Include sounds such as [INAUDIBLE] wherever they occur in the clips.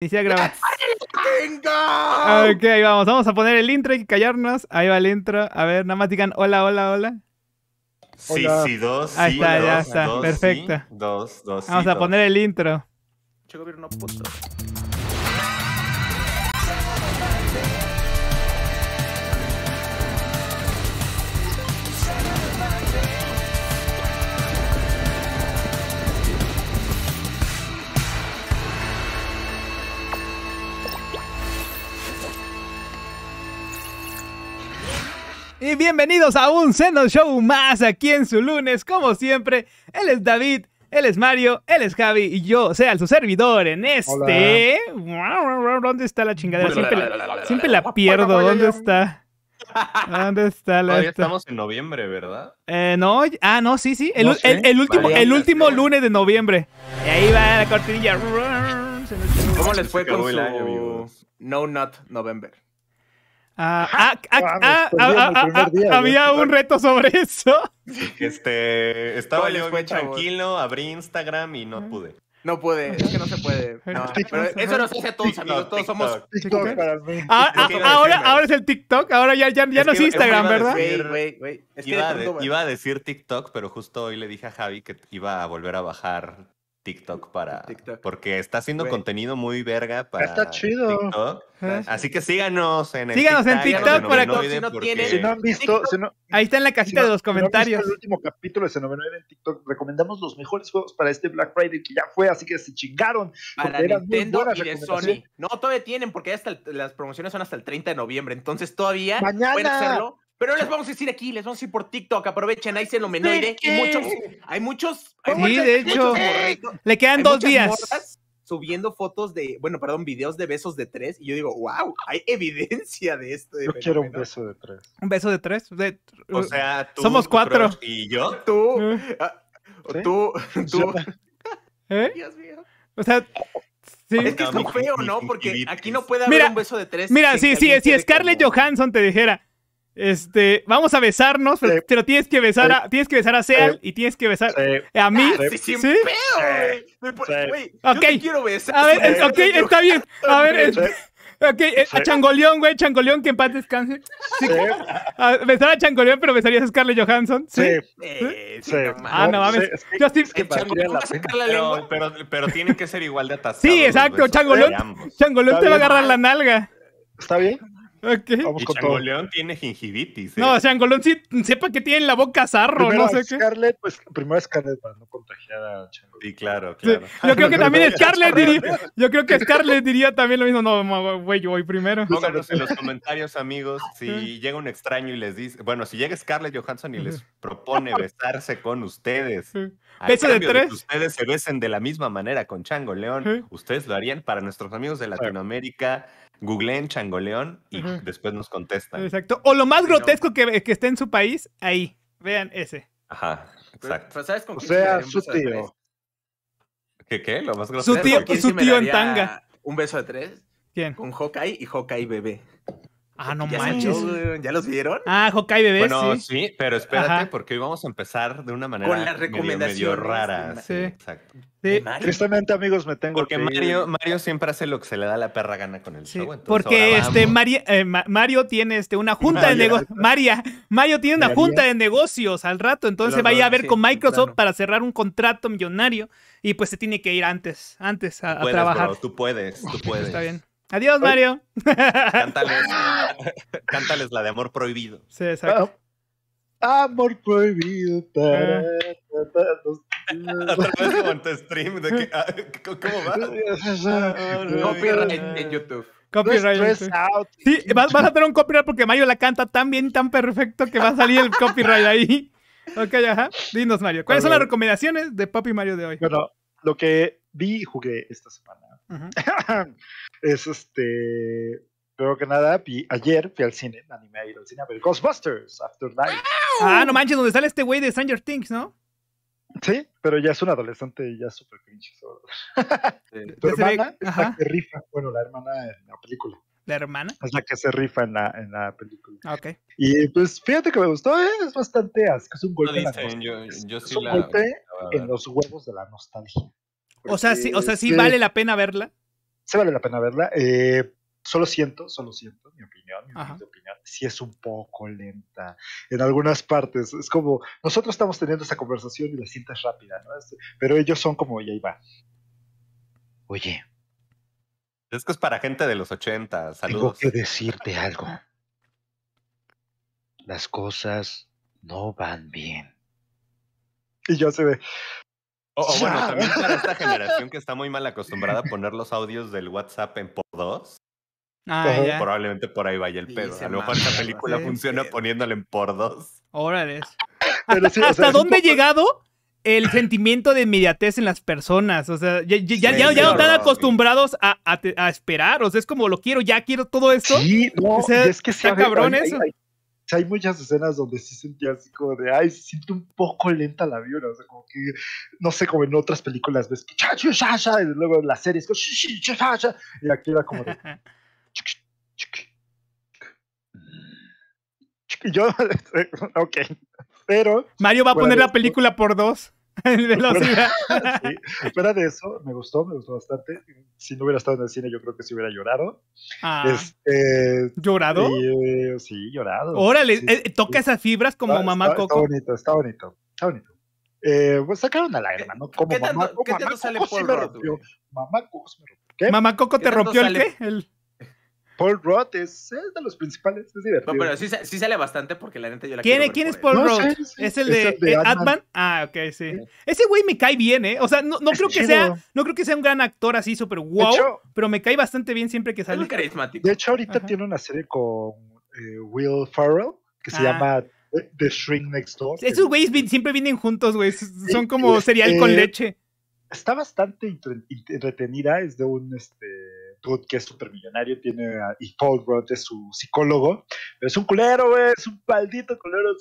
Iniciar grabación. ¡Venga! Ok, vamos, vamos a poner el intro y callarnos. Ahí va el intro. A ver, nada más digan hola, hola, hola. Sí, sí, dos. Ahí sí, está, ya está. Dos, Perfecto. Sí, dos, dos. Vamos a poner el intro. puto. Y bienvenidos a un Seno Show más aquí en su lunes, como siempre. Él es David, él es Mario, él es Javi y yo, sea su servidor en este. ¿Dónde está la chingadera? Siempre la, pierdo. ¿Dónde está? ¿Dónde está la.? chingadera? estamos en noviembre, ¿verdad? Eh, no, ah, no, sí, sí. El, último, el último lunes de noviembre. Y ahí va la cortinilla. [LAUGHS] ¿Cómo les fue con su año, No Not November? había un reto sobre eso. este, estaba yo tranquilo, abrí Instagram y no pude. No pude, es que no se puede. [LAUGHS] eso nos dice a todos, amigos. Todos somos. TikTok ¿eh? para ah, ah, ahora, ahora es el TikTok, ahora ya, ya, no es Instagram, ¿verdad? iba, a decir TikTok, pero justo hoy le dije a Javi que iba a volver a bajar TikTok para. Porque está haciendo contenido muy verga para. Está chido. TikTok. Así que síganos en el TikTok para que si no tienen. Si no han visto. Ahí está en la cajita de los comentarios. el último capítulo de noviembre en TikTok. Recomendamos los mejores juegos para este Black Friday que ya fue, así que se chingaron. Para Nintendo y de Sony. No, todavía tienen, porque hasta las promociones son hasta el 30 de noviembre. Entonces todavía. Pueden hacerlo pero les vamos a decir aquí, les vamos a decir por TikTok. Aprovechen, ahí se lo menoide. ¿eh? Hay muchos, hay muchos. sí, de hecho. le quedan dos días. Subiendo fotos de, bueno, perdón, videos de besos de tres. Y yo digo, wow, hay evidencia de esto. yo quiero un beso de tres. ¿Un beso de tres? o sea, Somos cuatro. ¿Y yo? Tú. Eh. Ah, tú. [LAUGHS] Tú. ¿Eh? Dios mío. O sea. Sí. Es que es muy feo, ¿no? Porque aquí no puede haber un beso de tres. Mira, sí, sí, si Scarlett Johansson te dijera, este, vamos a besarnos, pero, tienes que besar a, tienes que besar a Seal y tienes que besar a mí. Sí, sin pedo, güey. okay. quiero besar. A ver, está bien. A ver, eh, a Changoleón, güey, Changoleón, que en paz descanse. A besar a Changoleón, pero besarías a Scarlett Johansson. Sí. Sí. Ah, no mames. yo pero, pero, pero que ser igual de atascado. Sí, exacto. Changoleón, Changoleón te va a agarrar la nalga. ¿Está bien? Okay. Vamos y tiene gingivitis. No, ¿eh? Chango León sí sepa que tiene la boca zarro, no sé Scarlett, qué. Scarlett, pues primero Scarlett para no contagiar a Changoleón. Sí, claro, claro. Yo creo que también [LAUGHS] Scarlett diría, yo creo que Scarlett diría también lo mismo. No, güey, yo voy primero. Pónganos en los comentarios, amigos, si llega un extraño y les dice, bueno, si llega Scarlett Johansson y les propone besarse con ustedes. a de ustedes se besen de la misma manera con Chango León, ustedes lo harían para nuestros amigos de Latinoamérica googleen changoleón y después nos contestan. Exacto. O lo más grotesco que, que, esté en su país, ahí. Vean ese. Ajá, exacto. ¿sabes con o sea, su tío. ¿Qué qué? Lo más grotesco. Su tío, su tío en tanga. ¿Un beso de tres? ¿Quién? Con Hawkeye y Hawkeye bebé. Ah, no ya manches. ¿Ya los vieron? Ah, Hawkeye bebés? Bueno, sí. pero espérate, porque hoy vamos a empezar de una manera Con las recomendaciones medio, rara. Sí. Exacto. Tristemente, amigos, me tengo porque que. Porque Mario, Mario siempre hace lo que se le da la perra gana con el show. Porque este Mario, eh, Mario tiene este, una junta de negocios. María, Mario tiene una junta de negocios al rato. Entonces se vaya a ver con Microsoft para cerrar un contrato millonario. Y pues se tiene que ir antes, antes a, trabajar. tú puedes, tú puedes. Está bien. Adiós, Mario. Cántales, [LAUGHS] cántales la de amor prohibido. Sí, exacto. Ah, amor prohibido. A ah. [LAUGHS] tu stream. De que, ah, ¿Cómo va? [LAUGHS] Copyright en YouTube. Copyright. sí, vas, vas a tener un copyright porque Mario la canta tan bien, tan perfecto que va a salir el copyright ahí. Ok, ajá. Dinos, Mario. ¿Cuáles son las recomendaciones de Papi Mario de hoy? Bueno, lo que vi y jugué esta semana es este. Pero que nada, y ayer fui al cine, me animé a ir al cine a ver Ghostbusters Afterlife. Ah, no manches, donde sale este güey de Stranger Things, ¿no? Sí, pero ya es un adolescente y ya es súper cringe. Sí. [LAUGHS] Tu hermana la que rifa, bueno, la hermana en la película. ¿La hermana? Es la que se rifa en la, en la película. Ah, ok. Y pues fíjate que me gustó, ¿eh? es bastante asco, es un golpe, en, yo, sí en los huevos de la nostalgia. O sea, sí, o sea, sí vale la pena verla se vale la pena verla. Eh, solo siento, solo siento, mi opinión, mi opinión, sí es un poco lenta en algunas partes. Es como, nosotros estamos teniendo esta conversación y la cinta rápida, ¿no? Este, pero ellos son como, y ahí va. Oye. Es que es para gente de los 80, saludos. Tengo que decirte algo. Las cosas no van bien. Y yo se ve, o, bueno, también para esta [LAUGHS] generación que está muy mal acostumbrada a poner los audios del WhatsApp en por dos. Ah, Probablemente por ahí vaya el pedo. A lo mejor esta película funciona poniéndole en por dos. Órale. ¿Hasta dónde ha llegado el sentimiento de inmediatez en las personas? O sea, ya, no están acostumbrados a, esperar. O sea, es como lo quiero, ya quiero todo esto. Sí, no, es que se cabrón eso hay muchas escenas donde sí sentía así como de, ay, se siente un poco lenta la vibra. o sea, como que, no sé, como en otras películas ves y luego en las series, cha, y aquí era como de... [LAUGHS] [LAUGHS] y yo, [LAUGHS] ok, pero... Mario va a poner la película por dos velocidad. [LAUGHS] Sí. Fuera de eso, me gustó, me gustó bastante. Si no hubiera estado en el cine, yo creo que sí hubiera llorado. Ah. Este, ¿Llorado? Eh, sí, llorado. Órale, eh, toca esas fibras como mamá Coco. Está bonito, está bonito, está bonito. Eh, pues sacaron a lágrima, ¿no? Como ¿Qué mamá, tanto, ¿qué sale Coco por Mamá Coco ¿Qué? ¿Mamá Coco te rompió el qué? El... Paul Rudd es, de los principales, es divertido. No, pero sí, sale bastante porque la neta yo la ¿Quién, ¿Quién es Paul Rudd? ¿Es el de, Ah, ok, sí. Ese güey me cae bien, ¿eh? O sea, no, creo que sea, no creo que sea un gran actor así súper wow, pero me cae bastante bien siempre que sale. Es carismático. De hecho, ahorita tiene una serie con eh, Will Farrell que se ah. llama The Shrink Next Door. Esos güeyes siempre vienen juntos, güey. Son como este, cereal con leche. Está bastante entretenida, es de un este que es millonario tiene a, y Paul Rudd es su psicólogo, pero es un culero, es un maldito culero,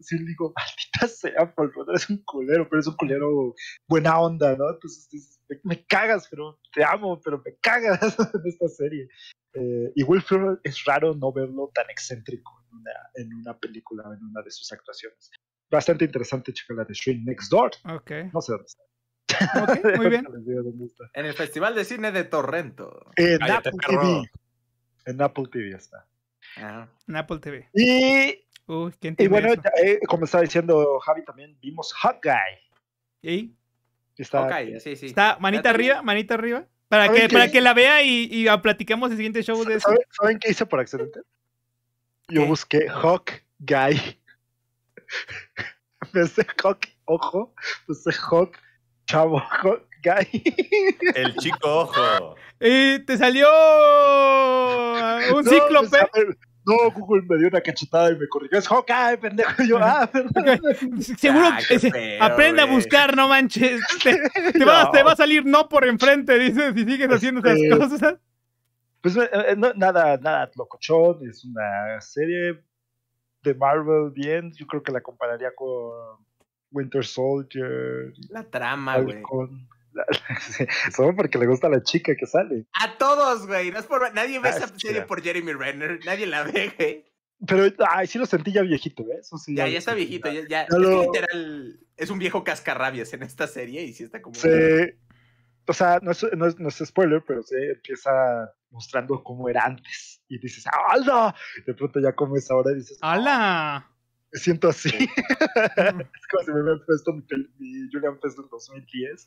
si le digo, maldita sea, Paul Rudd es un culero, pero es un culero buena onda, ¿no? Entonces me, cagas, pero te amo, pero me cagas [LAUGHS] en esta serie. Eh, y Will es raro no verlo tan excéntrico en una, en una película, en una de sus actuaciones bastante interesante checar la de Shrink Next Door. Okay. No sé dónde está. [LAUGHS] muy bien. en el Festival de Cine de Torrento. En Apple TV. En Apple TV está. Ah. En Apple TV. Y, y bueno, eh, como estaba diciendo Javi, también vimos Guy ¿Y? Está, está manita arriba, manita arriba. Para que, para que la vea y, y platicamos el siguiente show de ¿Saben, ¿Saben qué hice por accidente? Yo busqué busqué Guy puse Hawk, ojo, puse Hawk chavo guy. El chico ojo. Y te salió un ciclope, cíclope. no, Google me dio una cachetada y me corrigió. Es Hawkeye, oh, pendejo. Yo, ah, Seguro ah, que aprende a buscar, no manches. Te, Va, te, a salir no por enfrente, dices, si sigues este, haciendo esas cosas. Pues eh, eh, nada, nada, locochón. Es una serie de Marvel bien. Yo creo que la compararía con Winter Soldier. La trama, güey. [LAUGHS] Solo porque le gusta la chica que sale. A todos, güey. No es por... Nadie ve esta ah, esa serie por Jeremy Renner. Nadie la ve, güey. Pero, ay, sí lo sentí ya viejito, ¿ves? ¿eh? ya, ya, está viejito. Ya, ya es literal. Es un viejo cascarrabias en esta serie y sí está como. Sí. O sea, no es, no es, no es spoiler, pero sí empieza mostrando cómo era antes. Y dices, ¡Hala! De pronto ya como es ahora y dices, ¡Hala! Me siento así. [LAUGHS] es como si me hubiera puesto mi, Julian Fest del 2010.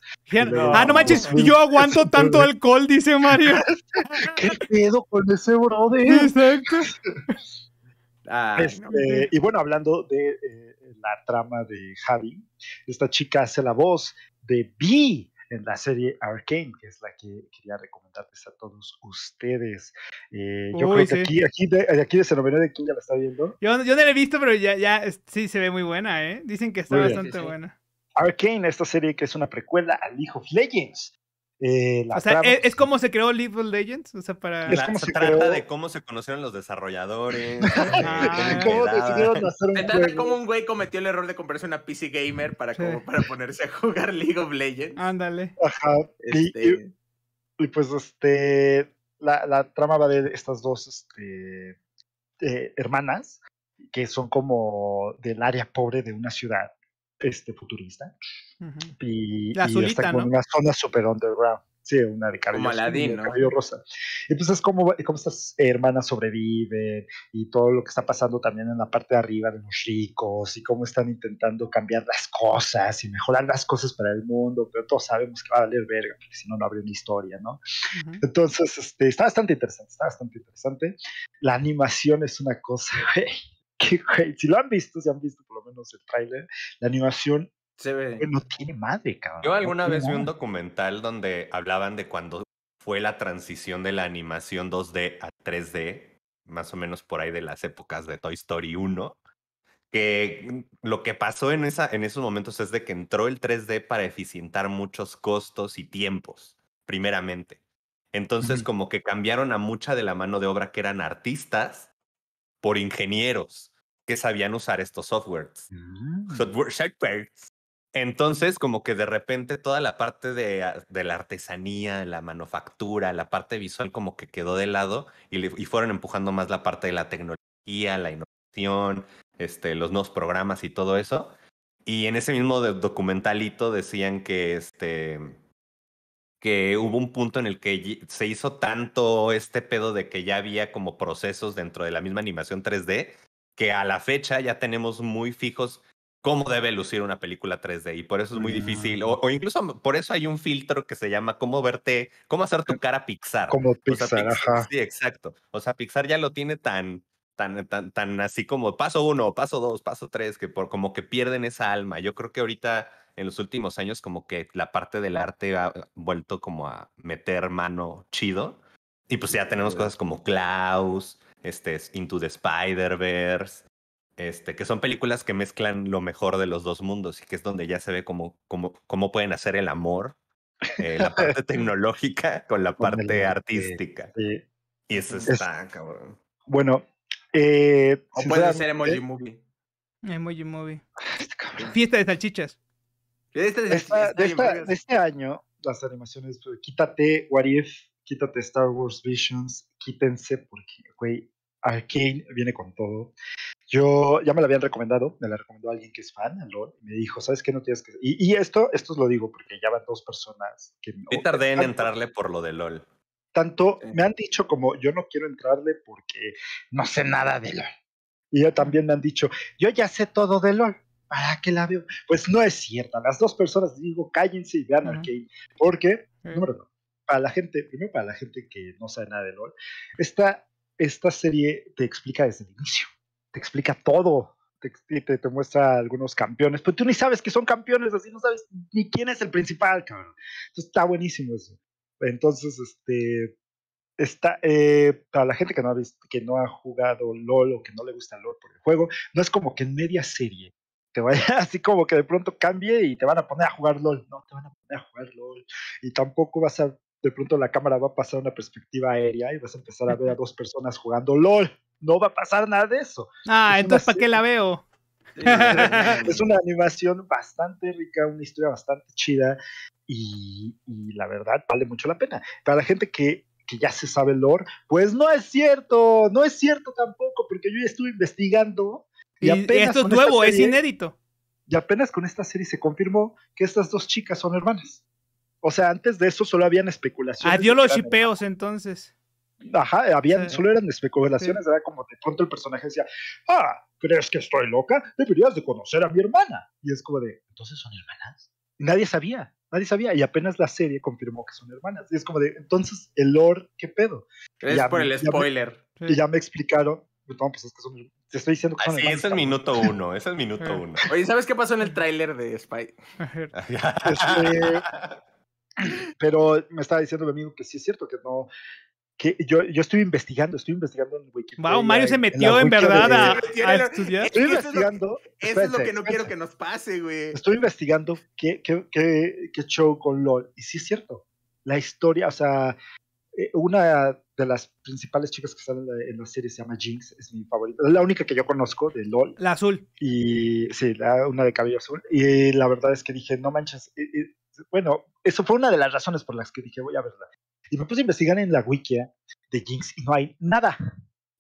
ah, no manches, yo aguanto [LAUGHS] tanto alcohol, dice Mario. [LAUGHS] ¿Qué pedo con ese bro de Ay, este, Y bueno, hablando de eh, la trama de Javi, esta chica hace la voz de B en la serie Arcane, que es la que quería recomendarles a todos ustedes. Eh, yo creo que aquí, aquí, de, aquí de de ¿quién ya la está viendo? Yo, yo no la he visto, pero ya, ya sí se ve muy buena, ¿eh? Dicen que está bastante buena. Arcane, esta serie que es una precuela al Hijo of Legends. Eh, o sea, ¿e-, ¿es, como se creó League of Legends? O sea, para... se, trata de cómo se conocieron los desarrolladores. se [LAUGHS] ah, trata de cómo un güey cometió el error de comprarse una PC Gamer para, para ponerse a jugar League of Legends. Ándale. Ajá. Y, este pues este, la, la, trama va de estas dos este, eh, hermanas que son como del área pobre de una ciudad este, futurista. Y, la está una zona super underground. Sí, una de cabello, como rosa. Entonces, pues, cómo, eh, cómo estas hermanas sobreviven y todo lo que está pasando también en la parte de arriba de los ricos y cómo están intentando cambiar las cosas y mejorar las cosas para el mundo, pero todos sabemos que va a valer verga, porque si no, no habría una historia, ¿no? Entonces, este, está bastante interesante, está bastante interesante. La animación es una cosa, [LAUGHS] güey si lo han visto, si han visto por lo menos el tráiler, la animación se ve. no tiene madre, cabrón. Yo alguna vez vi un documental donde hablaban de cuando fue la transición de la animación 2D a 3D, más o menos por ahí de las épocas de Toy Story 1, que lo que pasó en, esa, en esos momentos es de que entró el 3D para eficientar muchos costos y tiempos, primeramente. Entonces, como que cambiaron a mucha de la mano de obra que eran artistas por ingenieros que sabían usar estos softwares. Mm. Software, Entonces, como que de repente toda la parte ah, de, la artesanía, la manufactura, la parte visual, como que quedó de lado y, fueron empujando más la parte de la tecnología, la innovación, este, los nuevos programas y todo eso. Y en ese mismo documentalito decían que, este, que hubo un punto en el que se hizo tanto este pedo de que ya había como procesos dentro de la misma animación 3D que a la fecha ya tenemos muy fijos cómo debe lucir una película 3D y por eso es muy difícil. Mm. O, incluso por eso hay un filtro que se llama cómo verte, cómo hacer tu em, cara Pixar. Como Pixar, Sí, exacto. O sea, Pixar ya lo tiene tan, tan, tan, tan así como paso uno, paso dos, paso tres, que por como que pierden esa alma. Yo creo que ahorita en los últimos años como que la parte del arte ha vuelto como a meter mano chido. Y pues ya tenemos cosas como Klaus, este, Into the Spider-Verse, este, que son películas que mezclan lo mejor de los dos mundos y que es donde ya se ve cómo, cómo pueden hacer el amor, eh, la parte [LAUGHS] tecnológica con la parte artística. y eso está, cabrón. Bueno, eh, o puede ser Emoji Movie. Emoji Movie. [LAUGHS] Este Fiesta de salchichas. Fiesta de, salchichas. este año, las animaciones, pues, quítate What If, quítate Star Wars Visions, quítense porque, güey, Arcane viene con todo. Yo ya me la habían recomendado, me la recomendó alguien que es fan, LOL, y me dijo, ¿sabes qué? No tienes que... Y, esto, esto os lo digo porque ya van dos personas que... me tardé en entrarle por lo de LOL. Tanto me han dicho como, yo no quiero entrarle porque no sé nada de LOL. Y yo también me han dicho, yo ya sé todo de LOL. ¿Para qué la veo? Pues no es cierta. Las dos personas digo, cállense y vean Porque, número para la gente, primero para la gente que no sabe nada de LOL, está esta serie te explica desde el inicio, te explica todo, te, te, muestra algunos campeones, pero tú ni sabes que son campeones, así no sabes ni quién es el principal, cabrón. Entonces está buenísimo eso. Entonces, este, está, eh, para la gente que no, ha que no ha jugado LOL o que no le gusta LOL por el juego, no es como que en media serie te vaya [LAUGHS] así como que de pronto cambie y te van a poner a jugar LOL. No, te van a poner a jugar LOL. Y tampoco vas a de pronto la cámara va a pasar a una perspectiva aérea y vas a empezar a ver a dos personas jugando LOL. No va a pasar nada de eso. Ah, entonces ¿para qué la veo? es una animación bastante rica, una historia bastante chida y, la verdad vale mucho la pena. Para la gente que, ya se sabe LOL, pues no es cierto, no es cierto tampoco, porque yo ya estuve investigando. Y, esto es nuevo, es inédito. Y apenas con esta serie se confirmó que estas dos chicas son hermanas. O sea, antes de eso solo habían especulaciones. Adiós los chipeos entonces. Ajá, habían, solo eran especulaciones, era como de pronto el personaje decía, ah, ¿crees que estoy loca? Deberías de conocer a mi hermana. Y es como de, ¿entonces son hermanas? nadie sabía, nadie sabía, y apenas la serie confirmó que son hermanas. Y es como de, entonces, el lore, ¿qué pedo? Ya por el spoiler. Y ya, me explicaron, no, pues es que son, te estoy diciendo que ah, Sí, ese es minuto uno, ese es minuto uno. Oye, ¿sabes qué pasó en el tráiler de Spy? [LAUGHS] [LAUGHS] Pero me estaba diciendo mi amigo que sí es cierto, que no, que yo, yo estoy investigando, estoy investigando en Wikipedia. Wow, Mario se metió en, verdad a, estudiar. Estoy investigando. lo, eso es lo que no quiero que nos pase, güey. Estoy investigando qué, qué, qué, show con LOL. Y sí es cierto. La historia, o sea, eh, una de las principales chicas que están en la serie se llama Jinx, es mi favorita, es la única que yo conozco de LOL. La azul. Y sí, la, una de cabello azul. Y la verdad es que dije, no manches, eh, eh, bueno, eso fue una de las razones por las que dije, voy a verla. Y me puse a investigar en la wiki ¿eh? de Jinx y no hay nada,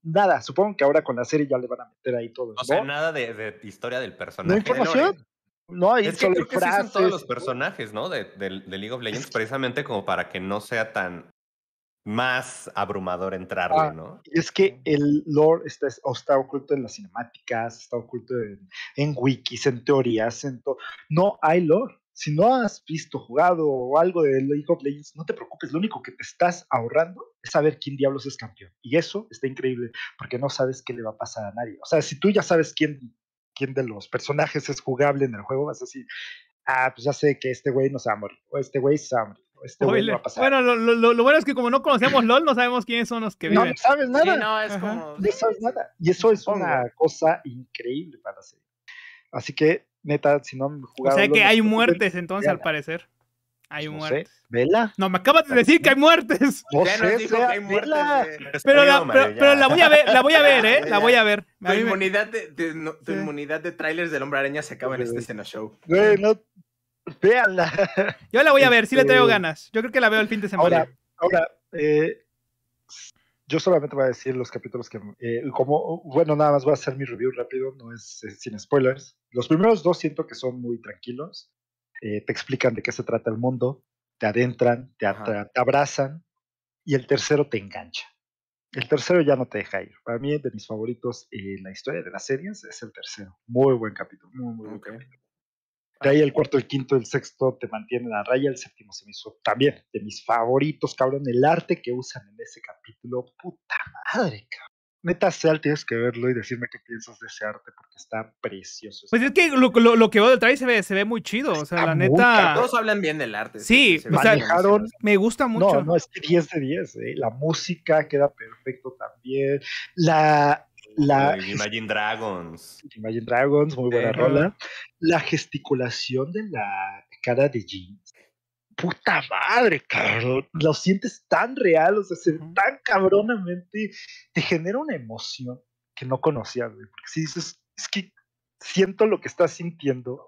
nada. Supongo que ahora con la serie ya le van a meter ahí todo. O sea, nada de, historia del personaje. No información. No, hay es que que todos los personajes, ¿no? De, League of Legends, [LAUGHS] precisamente como para que no sea tan más abrumador entrarle, ah, ¿no? es que el lore está, está oculto en las cinemáticas, está oculto en, en wikis, en teorías, en todo. No hay lore si no has visto, jugado o algo de League of Legends, no te preocupes, lo único que te estás ahorrando es saber quién diablos es campeón. Y eso está increíble, porque no sabes qué le va a pasar a nadie. O sea, si tú ya sabes quién, quién de los personajes es jugable en el juego, vas a decir, ah, pues ya sé que este güey no se va a morir, o este güey se va a morir. Este güey no va a pasar. Bueno, lo, lo, bueno es que como no conocemos LOL, no sabemos quiénes son los que viven. No, sabes nada. no, es como... sabes nada. Y eso es una cosa increíble para ser, Así que neta, si no me O sea que hay muertes entonces, al parecer. Hay muertes. ¿Vela? No, me acabas de decir que hay muertes. [LAUGHS] ya nos dijo que hay muertes. Pero, la, voy a ver, la voy a ver, ¿eh? [LAUGHS] La voy a ver. Tu, inmunidad, de, de, de trailers del Hombre Araña se acaba en este escena show. Güey, no... Véanla. Yo la voy a ver, Si le traigo este, ganas. Yo creo que la veo el fin de semana. Ahora, ahora eh, yo solamente voy a decir los capítulos que, eh, como, bueno, nada más voy a hacer mi review rápido, no es, sin spoilers. Los primeros dos siento que son muy tranquilos, eh, te explican de qué se trata el mundo, te adentran, te, abrazan, y el tercero te engancha. El tercero ya no te deja ir. Para mí, de mis favoritos en eh, la historia de las series es el tercero. Muy buen capítulo, muy, muy buen capítulo. De ahí el cuarto, el quinto, el sexto te mantienen a raya, el séptimo se me hizo también de mis favoritos, cabrón. El arte que usan en ese capítulo, puta madre, cabrón. Neta, Seal, tienes que verlo y decirme qué piensas de ese arte porque está precioso. Pues es que lo, que veo del trailer se ve, se ve muy chido. o sea, la neta. Todos hablan bien del arte. Sí, me gusta mucho. No, no, es que 10 de 10. Eh, la música queda perfecto también. La, Imagine Dragons. Imagine Dragons, muy buena rola. La gesticulación de la cara de Jeans. Puta madre, cabrón. Lo sientes tan real, o sea, tan cabronamente. Te genera una emoción que no conocía. si dices, es que siento lo que estás sintiendo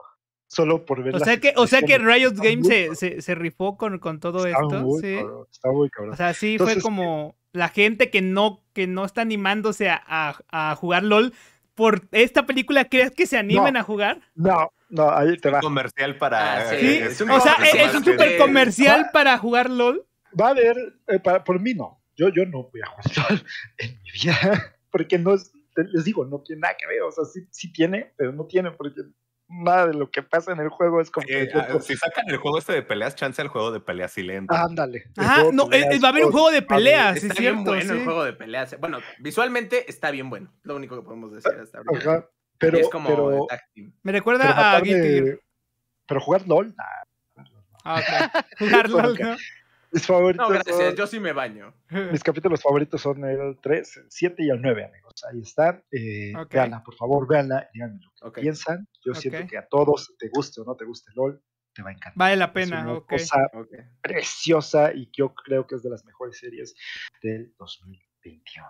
solo por ver. O sea que, o sea que Riot Games se, se, rifó con, con todo esto. está muy cabrón. O sea, sí fue eh, como la gente que no, que no está animándose a, jugar LOL, por esta película, ¿crees que se animen a jugar? No, no, ahí te va. Comercial para. Ah, sí. o sea, es un super comercial para jugar LOL. Va a haber, eh, por mí no. Yo, yo no voy a jugar [LAUGHS] LOL en mi vida. Porque no es, les digo, no tiene nada que ver. O sea, sí, sí tiene, pero no tiene porque nada de lo que pasa en el juego es como ah, si sacan el juego este de peleas, chance al juego de peleas silenta. Ándale. Ah, no, eh, eh, va a haber un juego de peleas, está eh, bien bueno el juego de peleas. Bueno, visualmente está bien bueno, lo único que podemos decir hasta ahora. Ajá, pero, es como me recuerda a Pero jugar LOL, ah, jugar [LAUGHS] LOL, ¿no? Mis favoritos. No, gracias, yo sí me baño. Mis capítulos favoritos son el 3, el 7 y el 9, amigos. Ahí están. Eh, Veanla, por favor, veanla. Díganme lo que piensan. Yo siento que a todos, te guste o no te guste LOL, te va a encantar. Vale la pena, es una cosa preciosa y yo creo que es de las mejores series del 2021.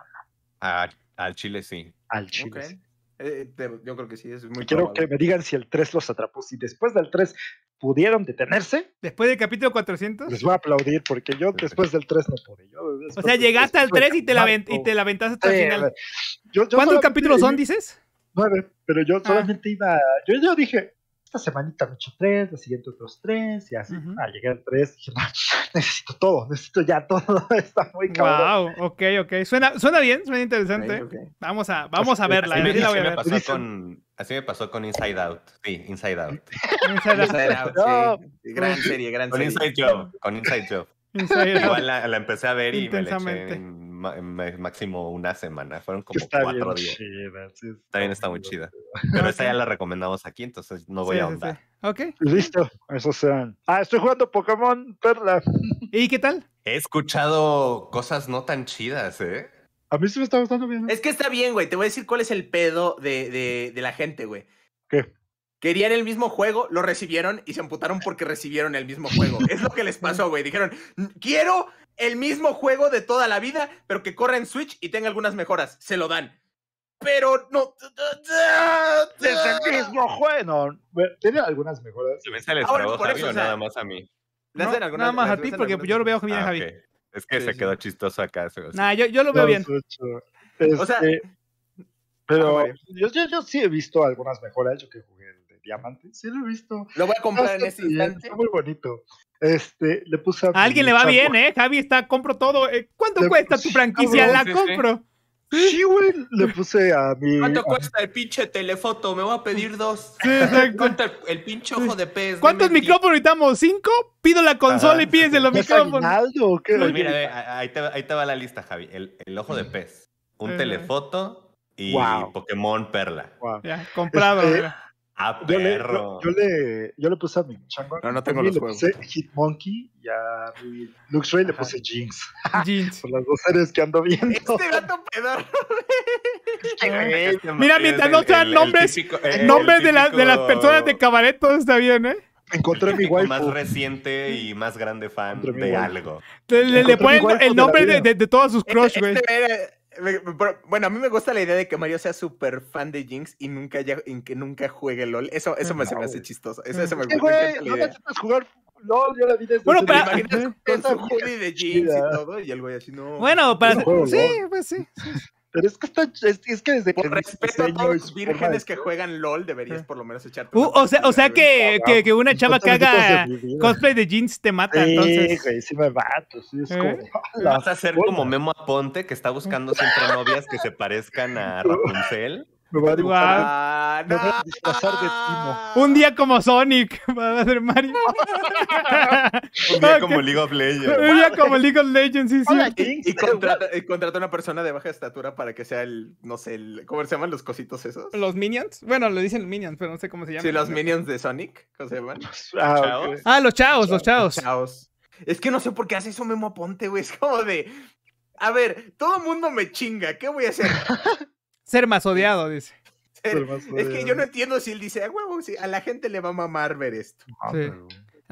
Ah, al Chile sí. Al Chile sí. Eh, yo creo que sí, es muy Quiero que me digan si el 3 los atrapó. Si después del 3 pudieron detenerse. Después del capítulo 400. Les voy a aplaudir porque yo después del 3 no pude. o sea, llegaste al 3 y te, la aventaste hasta el final. ¿Cuántos capítulos son, dices? Nueve, pero yo ah. solamente iba. Yo, yo dije, esta semanita me tres, la siguiente otros tres, y así. Uh llegar al tres, dije, necesito todo, necesito ya todo, [LAUGHS] está muy cabrón. Wow, ok, ok. Suena, suena bien, suena interesante. Vamos a, vamos a verla, así, me, la pasó con, Inside Out, sí, Inside Out. [LAUGHS] Inside Out, sí. Gran serie, gran con serie. Inside Job, con Inside Job. Igual la, la, empecé a ver y me la eché en máximo una semana. Fueron como cuatro días. está, bien, está muy chida. [LAUGHS] Pero ah, esta ya la recomendamos aquí, entonces no voy a ahondar. ok. Listo, eso sean. Ah, estoy jugando Pokémon Perla. ¿Y qué tal? He escuchado cosas no tan chidas, ¿eh? A mí sí me está gustando bien. ¿eh? Es que está bien, güey. Te voy a decir cuál es el pedo de la gente, güey. ¿Qué? Querían el mismo juego, lo recibieron y se amputaron porque recibieron el mismo juego. es lo que les pasó, güey. Dijeron, quiero el mismo juego de toda la vida, pero que corra en Switch y tenga algunas mejoras. Se lo dan. Pero no. Es el mismo juego. tiene algunas mejoras. Se me sale el Ahora, por eso, o nada más a mí. nada más a ti, porque yo lo veo bien, viene ah, Javi. Es que se quedó chistoso acá. No, yo, yo lo veo bien. o sea, este, pero ah, yo, yo, sí he visto algunas mejoras. Yo que jugué el de diamante, sí lo he visto. Lo voy a comprar en ese instante. Está muy bonito. Este, le puse a. alguien le va bien, ¿eh? Javi está, compro todo. Eh, ¿Cuánto cuesta tu franquicia? la compro. Sí, güey, le puse a mi. ¿Cuánto cuesta el pinche telefoto? Me voy a pedir dos. Sí, [LAUGHS] ¿Cuánto el, pinche ojo de pez? ¿Cuántos micrófonos necesitamos? ¿Cinco? Pido la consola y pídense los micrófonos. Aguinaldo, ¿qué? Pues mira, ahí, te, ahí, te, va la lista, Javi. El, ojo de pez, un telefoto y Pokémon Perla. Ya, comprado. güey. Este, Ah, yo perro. Le, yo, le, yo, le, puse a mi chango. No, no tengo los le juegos. puse Hitmonkey y a Luxray le puse Jinx. Jinx. [LAUGHS] Por las dos series que ando viendo. Este gato pedo. Este Mira, mientras no sean nombres, nombres de, de las personas de cabaret, todo está bien, ¿eh? Encontré mi waifu. más reciente y más grande fan de algo. Le, le ponen el nombre de, de, todos sus este, crush, güey. Este bueno, a mí me gusta la idea de que Mario sea súper fan de Jinx y nunca en que nunca juegue LOL. Eso, eso me, no, se hace chistoso. Eso, eso me, güey, no te necesitas jugar LOL, yo la vi desde Bueno, pero con su hoodie de Jinx y todo, y el güey así no... Bueno, para... Sí, pues sí. sí. Pero es que está, que desde por este respeto a todos los vírgenes que juegan LOL deberías ah. por lo menos echarte. Uh, o sea, o sea que, una chava que haga cosplay de jeans te mata. Sí, sí me mato. ¿Eh? Ah, Vas a ser como Memo Aponte que está buscando siempre novias que se parezcan a [LAUGHS] Rapunzel. Me a no. Me ah. Un día como Sonic [LAUGHS] va a Mario. un día como League of Legends. Un día como League of Legends, sí, sí. Y, contrata, a una persona de baja estatura para que sea el, no sé, el, ¿cómo se llaman los cositos esos? Los Minions. Bueno, lo dicen Minions, pero no sé cómo se llaman. Sí, los Minions de Sonic, ¿cómo se llaman? [LAUGHS] Ah, ah los chavos, los chavos. Es que no sé por qué hace eso Memo Aponte, güey. Es como de. A ver, todo el mundo me chinga, ¿qué voy a hacer? [LAUGHS] Ser más odiado, dice. Es que yo no entiendo si él dice, a a la gente le va a mamar ver esto. A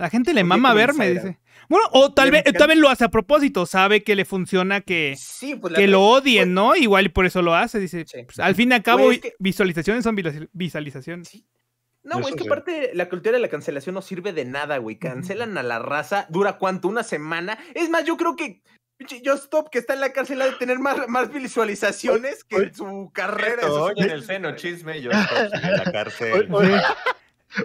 la gente le mama verme, dice. Bueno, o tal vez, tal lo hace a propósito, sabe que le funciona que, pues que lo pues odien, ¿no? Igual y por eso lo hace, dice. Pues, al fin y al cabo, visualizaciones son visualizaciones. No, güey, es que aparte la cultura de la cancelación no sirve de nada, güey. Cancelan a la raza, dura cuánto, una semana. Es más, yo creo que yo Stop, que está en la cárcel, ha de tener más, más visualizaciones que en su carrera. Hoy en el seno, chisme, yo en la cárcel.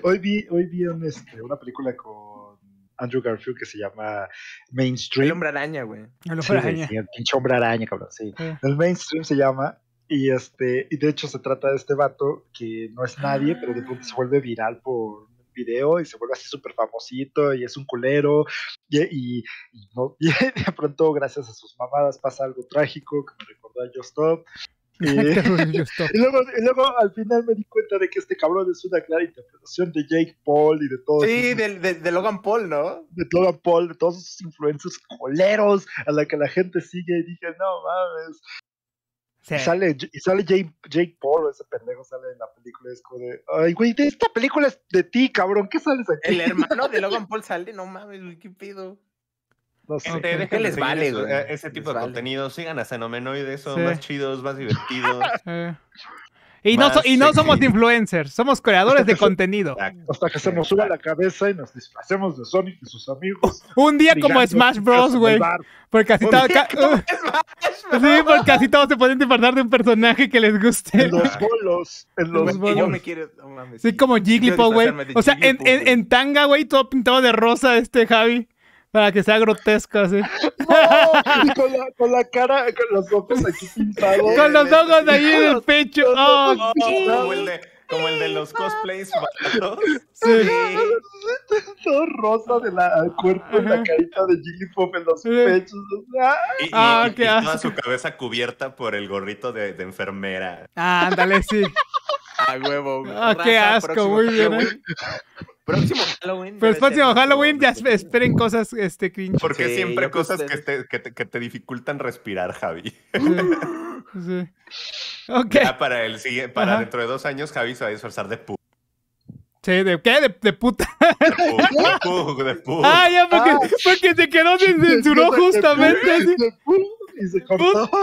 Hoy, vi, hoy vi este, una película con Andrew Garfield que se llama Mainstream. El hombre araña, güey. El hombre araña. el hombre araña, cabrón, sí. El Mainstream se llama, y este y de hecho se trata de este vato que no es nadie, ah. pero de pronto se vuelve viral por video y se vuelve así súper famosito y es un culero [LAUGHS] y, de pronto gracias a sus mamadas pasa algo trágico que me recordó a Justop Stop. [LAUGHS] [LAUGHS] y, luego, al final me di cuenta de que este cabrón es una clara interpretación de Jake Paul y de todo. Sí, de, Logan Paul, ¿no? De Logan Paul, de todos sus influencers coleros a la que la gente sigue y dije, no mames, y sale, sale Jake, Paul, ese pendejo sale en la película. de como de, ay, güey, de esta película es de ti, cabrón, ¿qué sales aquí? El hermano de Logan [LAUGHS] Paul sale, no mames, güey, qué pedo. No sé. ¿Qué les vale, güey? Eh, ese tipo de contenido. Sigan a y son más chidos, más divertidos. [LAUGHS] Y no, somos influencers, somos creadores de contenido. Hasta que se nos suba la cabeza y nos disfracemos de Sonic y sus amigos. Un día como [LAUGHS] Smash Bros, güey. Porque así todo, Sí, porque así todos se pueden disfrazar de un personaje que les guste. En los bolos. En los bolos. Yo me quiero... mames, sí, como Jigglypuff, güey. O sea, en, en, en tanga, güey, todo pintado de rosa este Javi. Para que sea grotesco, así. con, la, cara, con los ojos aquí pintados. Con los ojos de ahí del pecho. Ah, como, el de, los cosplays baratos. Sí. Todo rosa de la cuerpo y la carita de Pop en los pechos. Y, ah, toda su cabeza cubierta por el gorrito de, de enfermera. Ah, ándale, sí. A huevo, güey. Ah, qué asco, muy bien. ¿eh? Próximo Halloween. Pues próximo Halloween ya esperen cosas este cringe. Porque siempre cosas que, te, dificultan respirar, Javi. [LAUGHS] Sí. Okay. Ya para el para dentro de dos años, Javi se va a disfrazar de pu. Sí, ¿de qué? De, de puta. De pu, de pu, Ah, ya, porque, ah. porque te quedó sin censuró justamente. De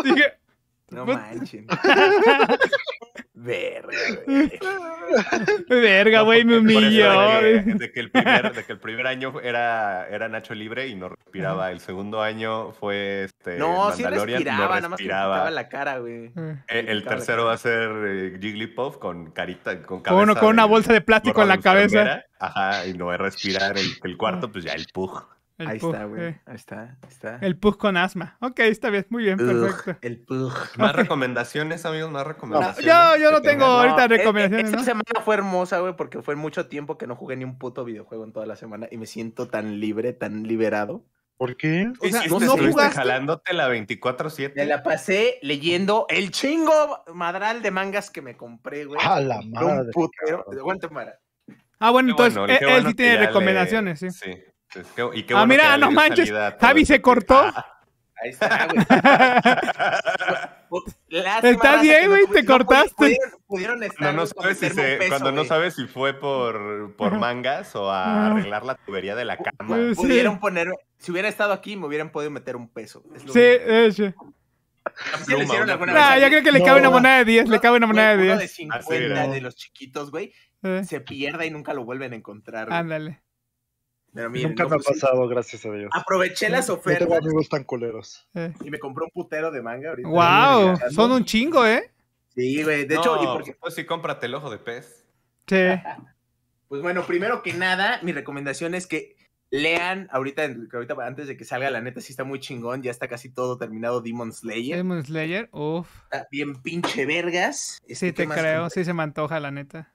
y no manches. [LAUGHS] Verga, [LAUGHS] güey. Verga, güey, me humilló. De, que el primer, [LAUGHS] de que el primer año era, era Nacho Libre y no respiraba. El segundo año fue este. No, sí respiraba, no respiraba. nada más que la cara, güey. Eh, eh, el, tercero va a ser eh, Jigglypuff con carita, con cabeza. Con, una bolsa de plástico en la cabeza. Ajá, y no va a respirar. El, el cuarto, ah. pues ya el pug ahí, está, güey. Eh. ahí está, Ahí está, El pug con asma. Ok, está bien, muy bien, perfecto. el pug. [LAUGHS] Más recomendaciones, amigos, más recomendaciones. No, yo, yo no tengo ahorita e- e- recomendaciones. Esta semana fue hermosa, güey, porque fue mucho tiempo que no jugué ni un puto videojuego en toda la semana y me siento tan libre, tan liberado. ¿Por qué? O sea, no, jugaste jalándote la 24/7. Me la pasé leyendo el chingo madral de mangas que me compré, güey. A la madre. Un putero. Ah, bueno, entonces él, sí tiene recomendaciones, sí. Sí. Este, ah, mira, no manches. Javi se cortó. Ah, ahí está, güey. [LAUGHS] Estás bien, güey, te cortaste. no, si cuando no sabes si fue por, por mangas o a arreglar la tubería de la uh, cama. Uh, pudieron poner, si hubiera estado aquí, me hubieran podido meter un peso. sí, eh, ¿Sí le ah, creo que le cabe una moneda de 10, le cabe una moneda de 10. de 50 ah, de los chiquitos, güey, eh. se pierde y nunca lo vuelven a encontrar. Ándale. Nunca me ha pues pasado, gracias a Dios. Aproveché las ofertas. tan eh. Y me compró un putero de manga ahorita. ¡Wow! Son un chingo, ¿eh? Sí, güey. De hecho, y pues sí, cómprate el ojo de pez. Sí. [LAUGHS] pues bueno, primero que nada, mi recomendación es que lean ahorita, ahorita antes de que salga, la neta sí está muy chingón. Ya está casi todo terminado Demon Slayer. Demon Slayer, uff. Bien pinche vergas. sí, este, te creo. Sí, se me antoja, la neta.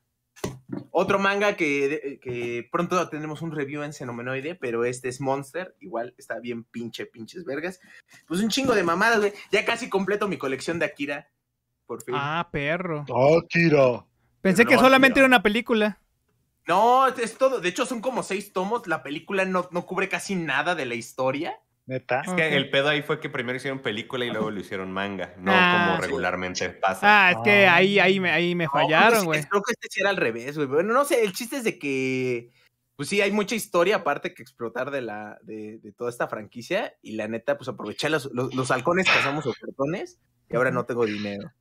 Otro manga eh, que, pronto tendremos un review en Xenomenoide, pero este es Monster. Igual está bien pinche, pinches vergas. Pues un chingo de mamadas, güey. Ya casi completo mi colección de Akira. Por fin. Ah, perro. Akira. Oh, Pensé que solamente era una película. No, es todo. De hecho, son como seis tomos. La película no, no cubre casi nada de la historia. Es que el pedo ahí fue que primero hicieron película y luego lo hicieron manga, no ah, como regularmente pasa. Ah, es que ah. ahí, ahí, me, ahí me fallaron, güey. Creo que este sí era al revés, güey. Bueno, no sé, el chiste es de que, pues sí, hay mucha historia aparte que explotar de, la, de, toda esta franquicia y la neta, pues aproveché los, los, los halcones, y ahora no tengo dinero.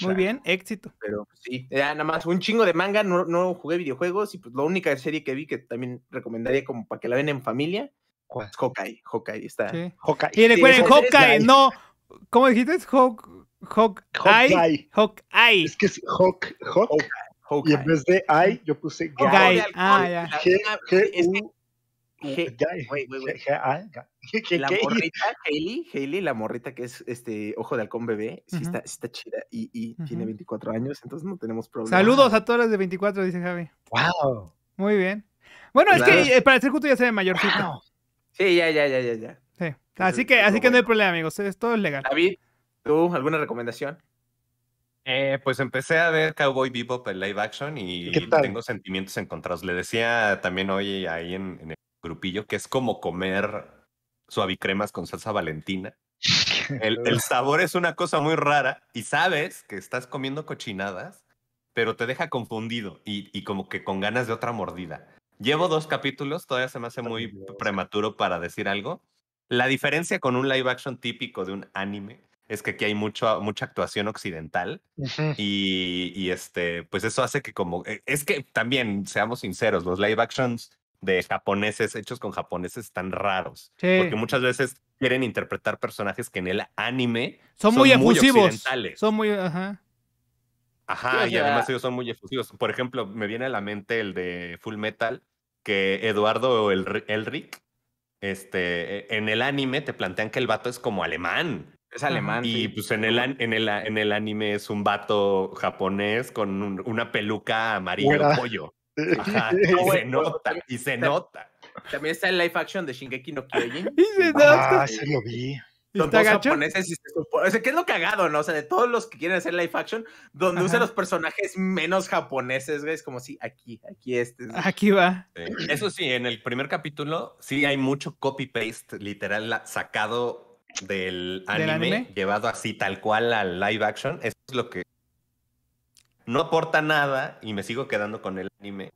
Muy bien, éxito. Pero sí, nada más un chingo de manga, no, no, jugué videojuegos y pues la única serie que vi que también recomendaría como para que la ven en familia ¿Cuál? Hawkeye, Hawkeye, está. Sí. Y recuerden, sí, Hawkeye, no. ¿Cómo dijiste? Hawk, Hawkeye. Hawkeye. Es que es Hawk, Y en vez de I, yo puse Guy. Guy. Ah, ya. G, G, la morrita Hailey, Hailey, la morrita que es este ojo de halcón bebé, sí está, está, chida y, y tiene 24 años, entonces no tenemos problema. Saludos a todas las de 24, dice Javi. Wow. Muy bien. Bueno, es que eh, para ser justo ya se ve mayorcito Sí, ya, ya, ya, ya, ya. Así que, pues, así que no hay problema, amigos. es todo legal. David, ¿tú alguna recomendación? Eh, pues empecé a ver Cowboy Bebop, en live action, y tengo sentimientos encontrados. Le decía también hoy ahí en, el grupillo que es como comer suavicremas con salsa valentina. [LAUGHS] El, sabor es una cosa muy rara y sabes que estás comiendo cochinadas, pero te deja confundido y, y como que con ganas de otra mordida. Llevo dos capítulos, todavía se me hace muy prematuro para decir algo. La diferencia con un live action típico de un anime es que aquí hay mucho, mucha actuación occidental y, este, pues eso hace que como, eh, es que también, seamos sinceros, los live actions de japoneses hechos con japoneses están raros, porque muchas veces quieren interpretar personajes que en el anime son, muy efusivos, son muy, ajá. Ajá, y además ellos son muy efusivos. Por ejemplo, me viene a la mente el de Full Metal, que Eduardo el, Elric, este, en el anime te plantean que el vato es como alemán. Es alemán. Y pues en el, en, el, en el anime es un vato japonés con una peluca amarilla amarillo pollo. [LAUGHS] [LAUGHS] y se nota, y se nota. También está el live action de Shingeki no Kyojin. ah, se lo vi. Los japoneses, ¿qué es lo cagado, no? O sea, de todos los que quieren hacer live action, donde usa los personajes menos japoneses, güey, es como si aquí, aquí este. Aquí va. Eso sí, en el primer capítulo sí hay mucho copy-paste, literal, sacado del anime, del anime, llevado así tal cual al live action. Eso es lo que no aporta nada y me sigo quedando con el anime,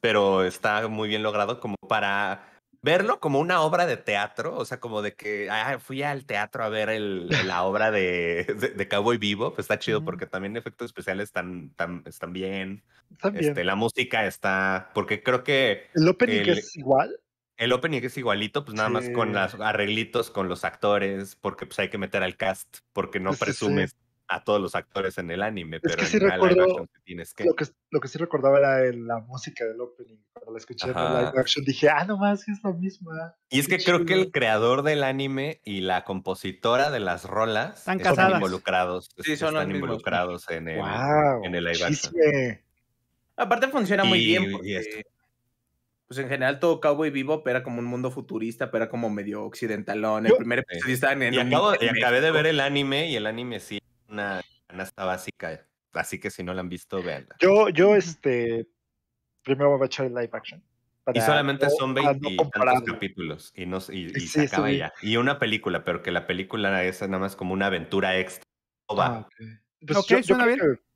pero está muy bien logrado como para verlo como una obra de teatro, o sea, como de que ah, fui al teatro a ver la obra de, de, Cowboy Vivo, pues está chido porque también efectos especiales están, están, bien. Este, la música está, porque creo que... El opening es igual. El opening es igualito, pues nada más con los arreglitos, con los actores, porque pues hay que meter al cast, porque no presumes a todos los actores en el anime, pero en Lo, que... lo que sí recordaba era la música del opening. Cuando la escuché en la live action dije, ah, nomás es la misma. Y es que creo que el creador del anime y la compositora de las rolas están, involucrados. Sí, están involucrados en el, en el live action. Aparte funciona muy bien porque, pues en general todo Cowboy vivo era como un mundo futurista, pero era como medio occidentalón. El primer episodio está en el acabo, y acabé de ver el anime y el anime sí una canasta básica. Así que si no la han visto, veanla Yo, yo, este. Primero voy a echar el live action. y solamente son 20 capítulos y, no, y, se acaba ya. Y una película, pero que la película es nada más como una aventura extra. yo,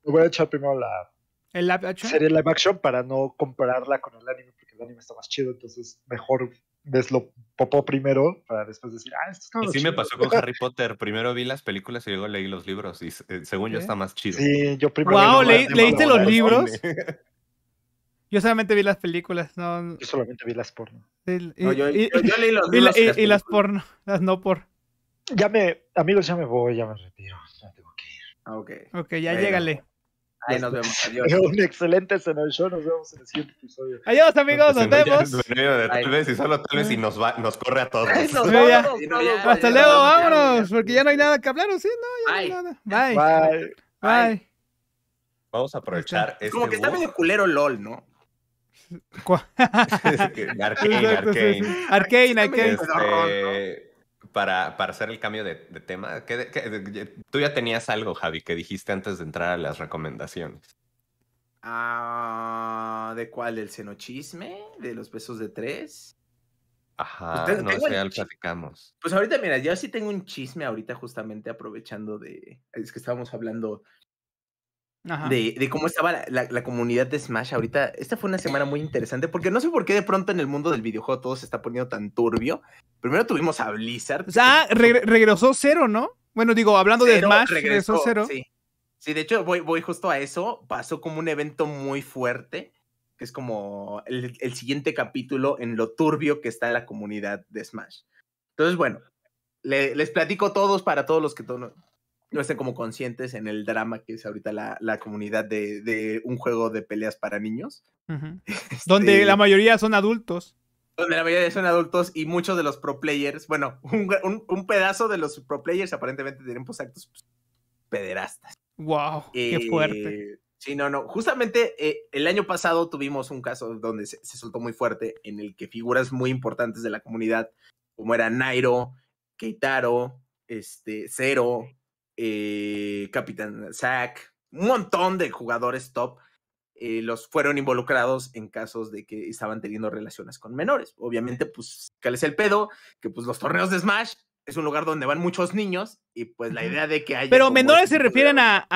voy a echar primero la ¿El live action para no compararla con el anime, porque el anime está más chido, entonces mejor ves lo popó primero para después decir, ah, esto está Y sí me pasó con Harry Potter. Primero vi las películas y luego leí los libros. Y eh, según yo está más chido. Sí, yo primero. ¡Wow! Leí ¿Leíste los libros? [LAUGHS] Yo solamente vi las películas, no. Yo solamente vi las porno. y, yo, leí los libros. Y, las, porno, las no por. Ya me, amigos, ya me voy, ya me retiro. Ya tengo que ir. Ah, ok. ya llegale. Ahí este, nos vemos. [LAUGHS] Adiós. Un excelente escenario, Nos vemos en el siguiente episodio. Adiós, amigos. Nos vemos. Tal vez y solo tal vez y nos, va, nos corre a todos. Hasta luego. Vámonos. Porque ya no hay nada que hablar. Sí, no, hay nada. Bye. Bye. Vamos a aprovechar. Este Como que está medio culero LOL, ¿no? [LAUGHS] [LAUGHS] Arcane, Arcane. Arcane, Arcane para, hacer el cambio de, tema, tú ya tenías algo, Javi, que dijiste antes de entrar a las recomendaciones. Ah, ¿De cuál? ¿Del chisme ¿De los pesos de tres? Ajá, pues no sé, platicamos. Pues ahorita, mira, yo sí tengo un chisme ahorita justamente aprovechando de... Es que estábamos hablando de, cómo estaba la, comunidad de Smash ahorita. Esta fue una semana muy interesante porque no sé por qué de pronto en el mundo del videojuego todo se está poniendo tan turbio. Primero tuvimos a Blizzard. O sea, regresó cero, ¿no? Bueno, digo, hablando de Smash, regresó, cero. Sí. de hecho, voy, voy justo a eso. Pasó como un evento muy fuerte, que es como el, siguiente capítulo en lo turbio que está la comunidad de Smash. Entonces, bueno, les platico todos para todos los que to no estén como conscientes en el drama que es ahorita la, comunidad de, un juego de peleas para niños. [LAUGHS] donde la este, mayoría son adultos. Donde la mayoría son adultos y muchos de los pro players, bueno, [LAUGHS] un, pedazo de los pro players aparentemente tienen pues actos pederastas. ¡Wow! ¡Qué fuerte! Eh, sí, no, no. Justamente eh, el año pasado tuvimos un caso donde se, soltó muy fuerte, en el que figuras muy importantes de la comunidad, como era Nairo, Keitaro, este, Cero eh, Capitán Zack, un montón de jugadores top. Eh, los fueron involucrados en casos de que estaban teniendo relaciones con menores. Obviamente, pues, ¿cuál es el pedo? Que pues los torneos de Smash es un lugar donde van muchos niños y pues la idea de que hay. Pero menores este se refieren a,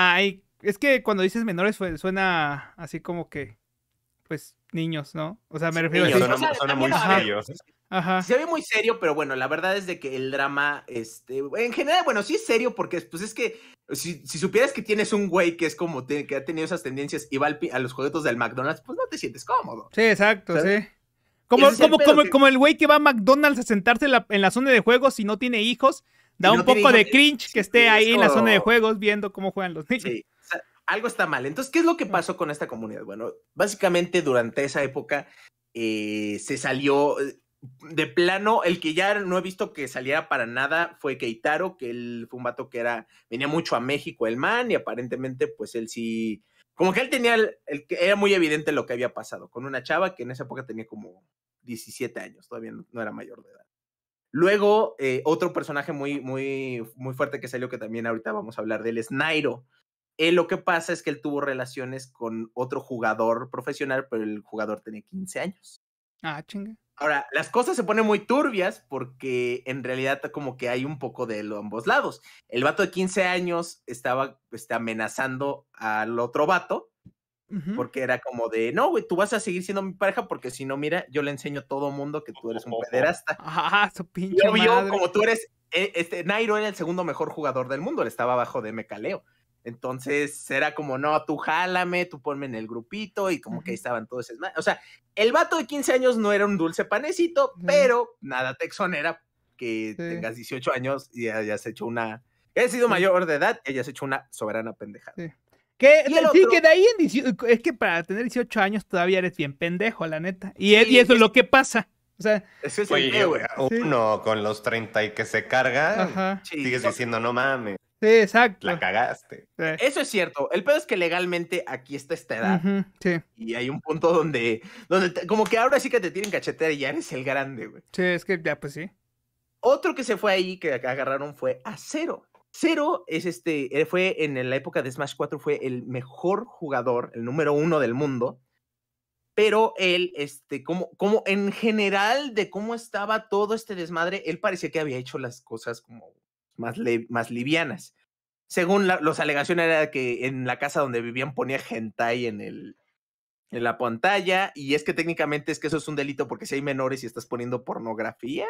Es que cuando dices menores suena así como que, pues, niños, ¿no? O sea, me refiero a... muy se ve muy serio, pero bueno, la verdad es de que el drama, este, en general, bueno, sí es serio porque pues es que si, supieras que tienes un güey que es como que ha tenido esas tendencias y va a los juguetos del McDonald's, pues no te sientes cómodo. Sí, exacto, sí. Como, como, como, el güey que va a McDonald's a sentarse en la, zona de juegos y no tiene hijos, da un poco de eh, cringe que esté ahí en la zona de juegos viendo cómo juegan los niños. Sí, algo está mal. Entonces, ¿qué es lo que pasó con esta comunidad? Bueno, básicamente durante esa época eh, se salió, eh, de plano, el que ya no he visto que saliera para nada fue Keitaro, que él fue un vato que era, venía mucho a México el man, y aparentemente, pues él sí, como que él tenía, el, era muy evidente lo que había pasado con una chava que en esa época tenía como 17 años, todavía no, era mayor de edad. Luego, eh, otro personaje muy, muy, muy fuerte que salió, que también ahorita vamos a hablar de él, es Nairo. Eh, lo que pasa es que él tuvo relaciones con otro jugador profesional, pero el jugador tenía 15 años. Ah, chinga. Ahora, las cosas se ponen muy turbias porque en realidad como que hay un poco de ambos lados. El vato de 15 años estaba este, amenazando al otro vato porque era como de, no, güey, tú vas a seguir siendo mi pareja porque si no, mira, yo le enseño a todo mundo que tú eres un pederasta. Ajá, su pinche madre. Yo, como tú eres, e, este, Nairo era el segundo mejor jugador del mundo, él estaba abajo de Mecaleo. Entonces era como, no, tú jálame, tú ponme en el grupito y como que ahí estaban todos. esos, O sea, el vato de 15 años no era un dulce panecito, pero nada te exonera que tengas 18 años y hayas hecho una... He sido mayor de edad y hayas hecho una soberana pendejada. Que, que de ahí en 18, es que para tener 18 años todavía eres bien pendejo, la neta. Y, eso es, lo que pasa. O sea, uno con los 30 y que se carga, sigues diciendo no mames exacto. La cagaste. Eso es cierto. El pedo es que legalmente aquí está esta edad. sí. Y hay un punto donde, donde como que ahora sí que te tienen cachetear y ya eres el grande, güey. Sí, es que ya pues sí. Otro que se fue ahí que agarraron fue a Cero. Cero es este, eh, fue en la época de Smash 4, fue el mejor jugador, el número uno del mundo. Pero él, este, como, como en general de cómo estaba todo este desmadre, él parecía que había hecho las cosas como más, más livianas. Según la los alegaciones era que en la casa donde vivían ponía hentai en, el, en la pantalla y es que técnicamente es que eso es un delito porque si hay menores y estás poniendo pornografía,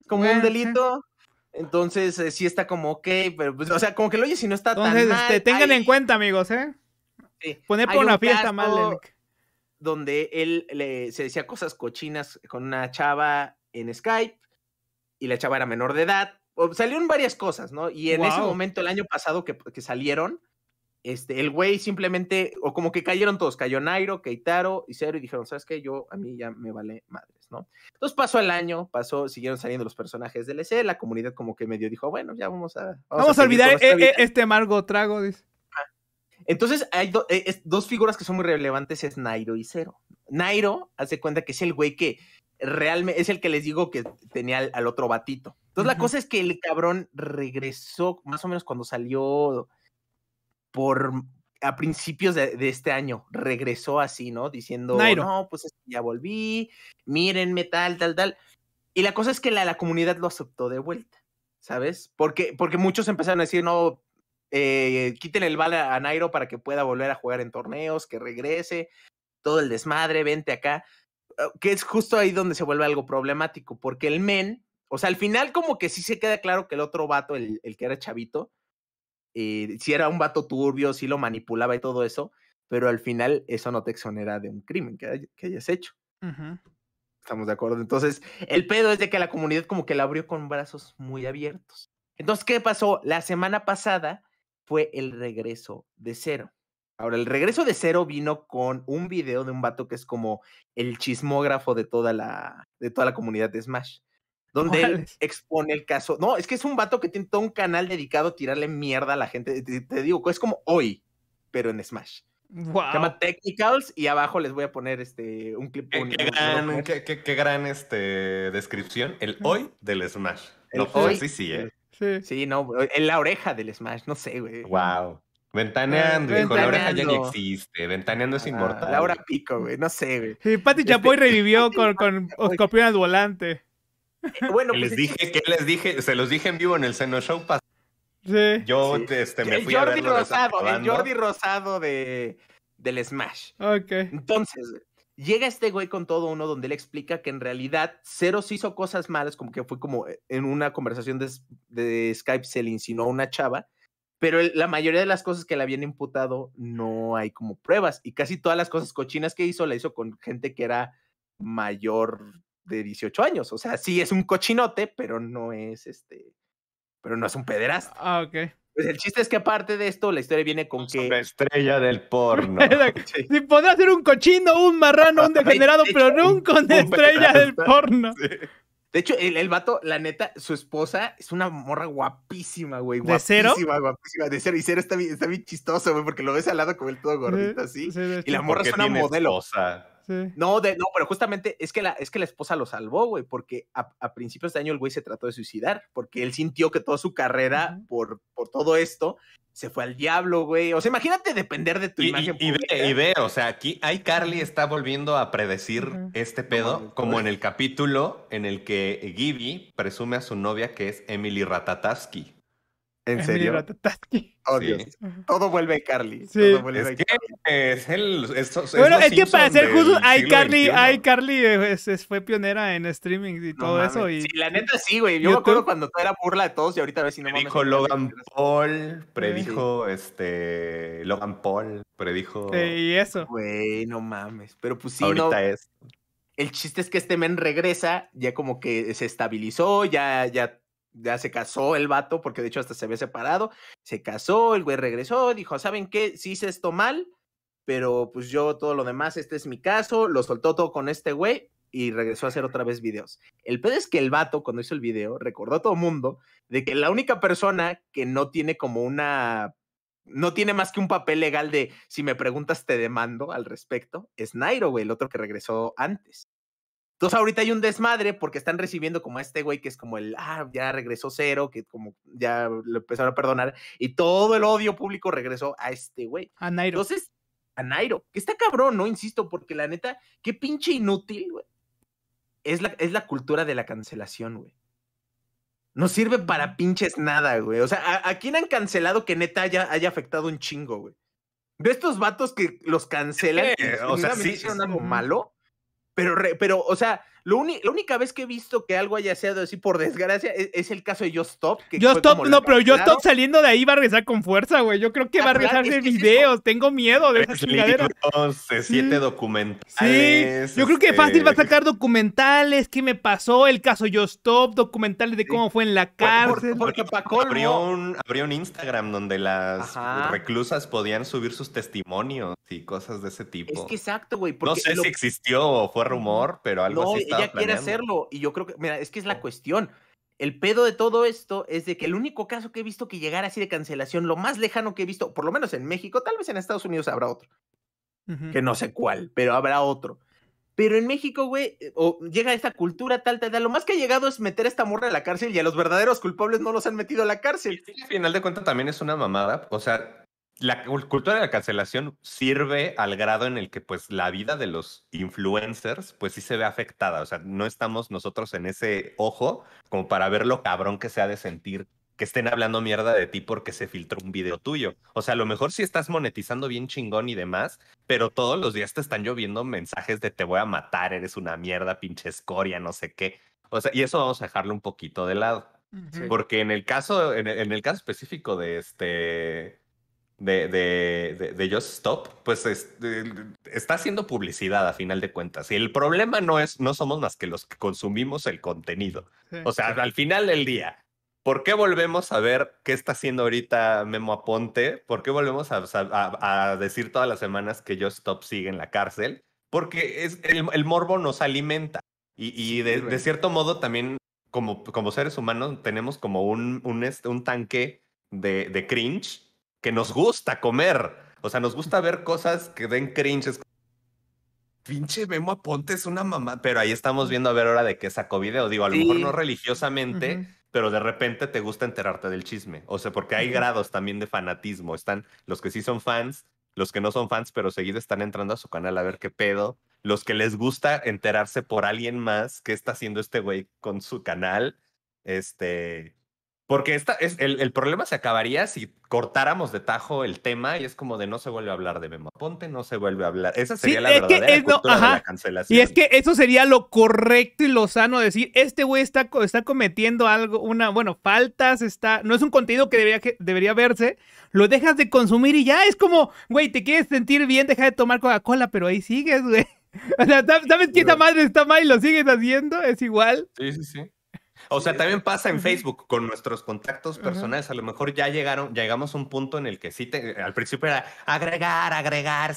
es como un delito. Entonces eh, sí está como ok, pero pues, o sea, como que lo oye si no está tan este, tengan en cuenta, amigos, ¿eh? Sí. Poner por está mal, Donde él se decía cosas cochinas con una chava en Skype y la chava era menor de edad salieron varias cosas, ¿no? Y en ese momento, el año pasado que, salieron, este, el güey simplemente, o como que cayeron todos, cayó Nairo, Keitaro y Cero, y dijeron, ¿sabes qué? Yo, a mí ya me vale madres, ¿no? Entonces pasó el año, pasó, siguieron saliendo los personajes del EC, la comunidad como que medio dijo, bueno, ya vamos a... Vamos, a, olvidar e, e, este amargo trago, dice. Entonces, hay e, dos figuras que son muy relevantes, es Nairo y Cero. Nairo hace cuenta que es el güey que realmente es el que les digo que tenía al, otro batito. Entonces, la cosa es que el cabrón regresó más o menos cuando salió por a principios de, este año. Regresó así, ¿no? Diciendo, no, pues ya volví, mírenme, tal, tal, tal. Y la cosa es que la, comunidad lo aceptó de vuelta, ¿sabes? Porque, porque muchos empezaron a decir, no, eh, quiten el bal a Nairo para que pueda volver a jugar en torneos, que regrese, todo el desmadre, vente acá. Eh, que es justo ahí donde se vuelve algo problemático, porque el men, o sea, al final como que sí se queda claro que el otro vato, el, el que era chavito, eh, si era un vato turbio, si lo manipulaba y todo eso, pero al final eso no te exonera de un crimen que, hayas hecho. Estamos de acuerdo. Entonces, el pedo es de que la comunidad como que la abrió con brazos muy abiertos. Entonces, ¿qué pasó? La semana pasada fue el regreso de cero. Ahora, el regreso de cero vino con un video de un vato que es como el chismógrafo de toda la, de toda la comunidad de Smash. Donde él expone el caso. No, es que es un vato que tiene todo un canal dedicado a tirarle mierda a la gente. Eh, te, digo, es como hoy, pero en Smash. Wow. Se llama Technicals y abajo les voy a poner este un clip. Qué, qué, gran, este, descripción. El hoy del Smash. El pues hoy, sí, sí, eh. sí. Sí, no, en la oreja del Smash, no sé, güey. Wow. Ventaneando, dijo, Laura oreja ni existe. Ventaneando es ah, inmortal. Laura pico, güey, no sé, güey. Este, Chapoy revivió con, con en al volante. Eh, bueno, pues les dije, les dije, se los dije en vivo en el Seno Show Sí. Yo este, me fui Jordi Rosado, el Jordi Rosado de, del Smash. Ok. Entonces, llega este güey con todo uno donde le explica que en realidad Ceros hizo cosas malas, como que fue como eh, en una conversación de, de Skype se le insinuó a una chava pero la mayoría de las cosas que le habían imputado no hay como pruebas y casi todas las cosas cochinas que hizo la hizo con gente que era mayor de 18 años, o sea, sí es un cochinote, pero no es este, pero no es un pederasta. Ah, ok. Pues el chiste es que aparte de esto, la historia viene con que... La estrella del porno. [LAUGHS] sí. podría podrá ser un cochino, un marrano, un [LAUGHS] degenerado, pero nunca una estrella del porno. De hecho, el, vato, la neta, su esposa es una morra guapísima, güey. Guapísima, ¿De cero? Guapísima, de cero. Y cero está bien, está bien chistoso, güey, porque lo ves al lado con el todo gordito así. y la morra es una modelo. No, de, no, pero justamente es que la, es que la esposa lo salvó, güey, porque a, principios de año el güey se trató de suicidar, porque él sintió que toda su carrera por, por todo esto se fue al diablo, güey. O sea, imagínate depender de tu imagen. Y, ve, o sea, aquí Carly está volviendo a predecir este pedo, como en el capítulo en el que Gibby presume a su novia que es Emily Ratatasky. [LAUGHS] ¿En serio? Oh, todo vuelve a Carly. Sí. es, bueno, es que para ser justo, Carly, es fue pionera en streaming y todo eso. Y... Sí, la neta sí, güey. Yo me acuerdo cuando todo era burla de todos y ahorita a ver si no Predijo mames, Logan Paul, predijo este Logan Paul, predijo. y eso. Güey, no mames. Pero pues sí, Ahorita es. El chiste es que este men regresa, ya como que se estabilizó, ya, ya ya se casó el vato, porque de hecho hasta se había separado, se casó, el güey regresó, dijo, ¿saben qué? Sí hice esto mal, pero pues yo todo lo demás, este es mi caso, lo soltó todo con este güey y regresó a hacer otra vez videos. El pedo es que el vato, cuando hizo el video, recordó a todo mundo de que la única persona que no tiene como una... No tiene más que un papel legal de si me preguntas te demando al respecto. Es Nairo, güey, el otro que regresó antes. Entonces ahorita hay un desmadre porque están recibiendo como a este güey que es como el, ah, ya regresó cero, que como ya lo empezaron a perdonar y todo el odio público regresó a este güey. A Nairo. Entonces, a Nairo, que está cabrón, ¿no? Insisto, porque la neta, qué pinche inútil, güey. Es la, es la cultura de la cancelación, güey. No sirve para pinches nada, güey. O sea, ¿a, quién han cancelado que neta haya, haya afectado un chingo, güey? De estos vatos que los cancelan, o sea, sí, es algo malo. Pero, pero, o sea, la única vez que he visto que algo haya sido así, por desgracia, e, es, el caso de Just Stop. Que Just Stop, no, pero Just Stop saliendo de ahí va a regresar con fuerza, güey. Yo creo que ah, va a regresar de videos. Tengo miedo de esas chingaderas. siete documentales. Sí, yo creo que fácil va a este. sacar documentales, qué me pasó, el caso Just Stop, documentales de cómo fue en la cárcel. porque abrió un, abrió un Instagram donde las reclusas podían subir sus testimonios y cosas de ese tipo. Es que exacto, güey. No sé si existió o fue rumor, pero algo sí ella quiere hacerlo. Y yo creo que, mira, es que es la cuestión. El pedo de todo esto es de que el único caso que he visto que llegara así de cancelación, lo más lejano que he visto, por lo menos en México, tal vez en Estados Unidos habrá otro. Que no sé cuál, pero habrá otro. Pero en México, güey, eh, o llega esta cultura tal, tal, tal. Lo más que ha llegado es meter a esta morra a la cárcel y a los verdaderos culpables no los han metido a la cárcel. al final de cuentas también es una mamada. O sea, la cultura de la cancelación sirve al grado en el que pues la vida de los influencers pues sí se ve afectada, o sea, no estamos nosotros en ese ojo como para ver lo cabrón que se ha de sentir que estén hablando mierda de ti porque se filtró un video tuyo. O sea, a lo mejor sí estás monetizando bien chingón y demás, pero todos los días te están lloviendo mensajes de te voy a matar, eres una mierda, pinche escoria, no sé qué. O sea, y eso vamos a dejarlo un poquito de lado. Porque en el caso, en el caso específico de este de, de, de, Just Stop, pues está haciendo publicidad a final de cuentas. Y el problema no es, no somos más que los que consumimos el contenido. o sea, al final del día, ¿por qué volvemos a ver qué está haciendo ahorita Memo Aponte? ¿Por qué volvemos a, a, decir todas las semanas que Just Stop sigue en la cárcel? Porque es, el, el morbo nos alimenta. Y, y de, cierto modo también, como, como seres humanos, tenemos como un, un, este, un tanque de, de cringe que nos gusta comer. O sea, nos gusta ver cosas que den cringes. Pinche Memo Aponte es una mamá. Pero ahí estamos viendo a ver ahora de qué sacó video. Digo, a lo mejor no religiosamente, pero de repente te gusta enterarte del chisme. O sea, porque hay grados también de fanatismo. Están los que sí son fans, los que no son fans, pero seguido están entrando a su canal a ver qué pedo. Los que les gusta enterarse por alguien más qué está haciendo este güey con su canal. Este, porque esta es, el, problema se acabaría si cortáramos de tajo el tema y es como de no se vuelve a hablar de Memo Ponte, no se vuelve a hablar. Esa sería la verdadera la cancelación. Y es que eso sería lo correcto y lo sano decir, este güey está, está cometiendo algo, una, bueno, faltas, está, no es un contenido que debería, debería verse, lo dejas de consumir y ya es como, güey, te quieres sentir bien, deja de tomar Coca-Cola, pero ahí sigues, güey. [LAUGHS] O sea, ¿sabes qué esa madre está mal y lo sigues haciendo? Es igual. Sí, sí, sí. O sea, también pasa en Facebook con nuestros contactos personales. A lo mejor ya llegaron, llegamos a un punto en el que sí, te, al principio era agregar, agregar.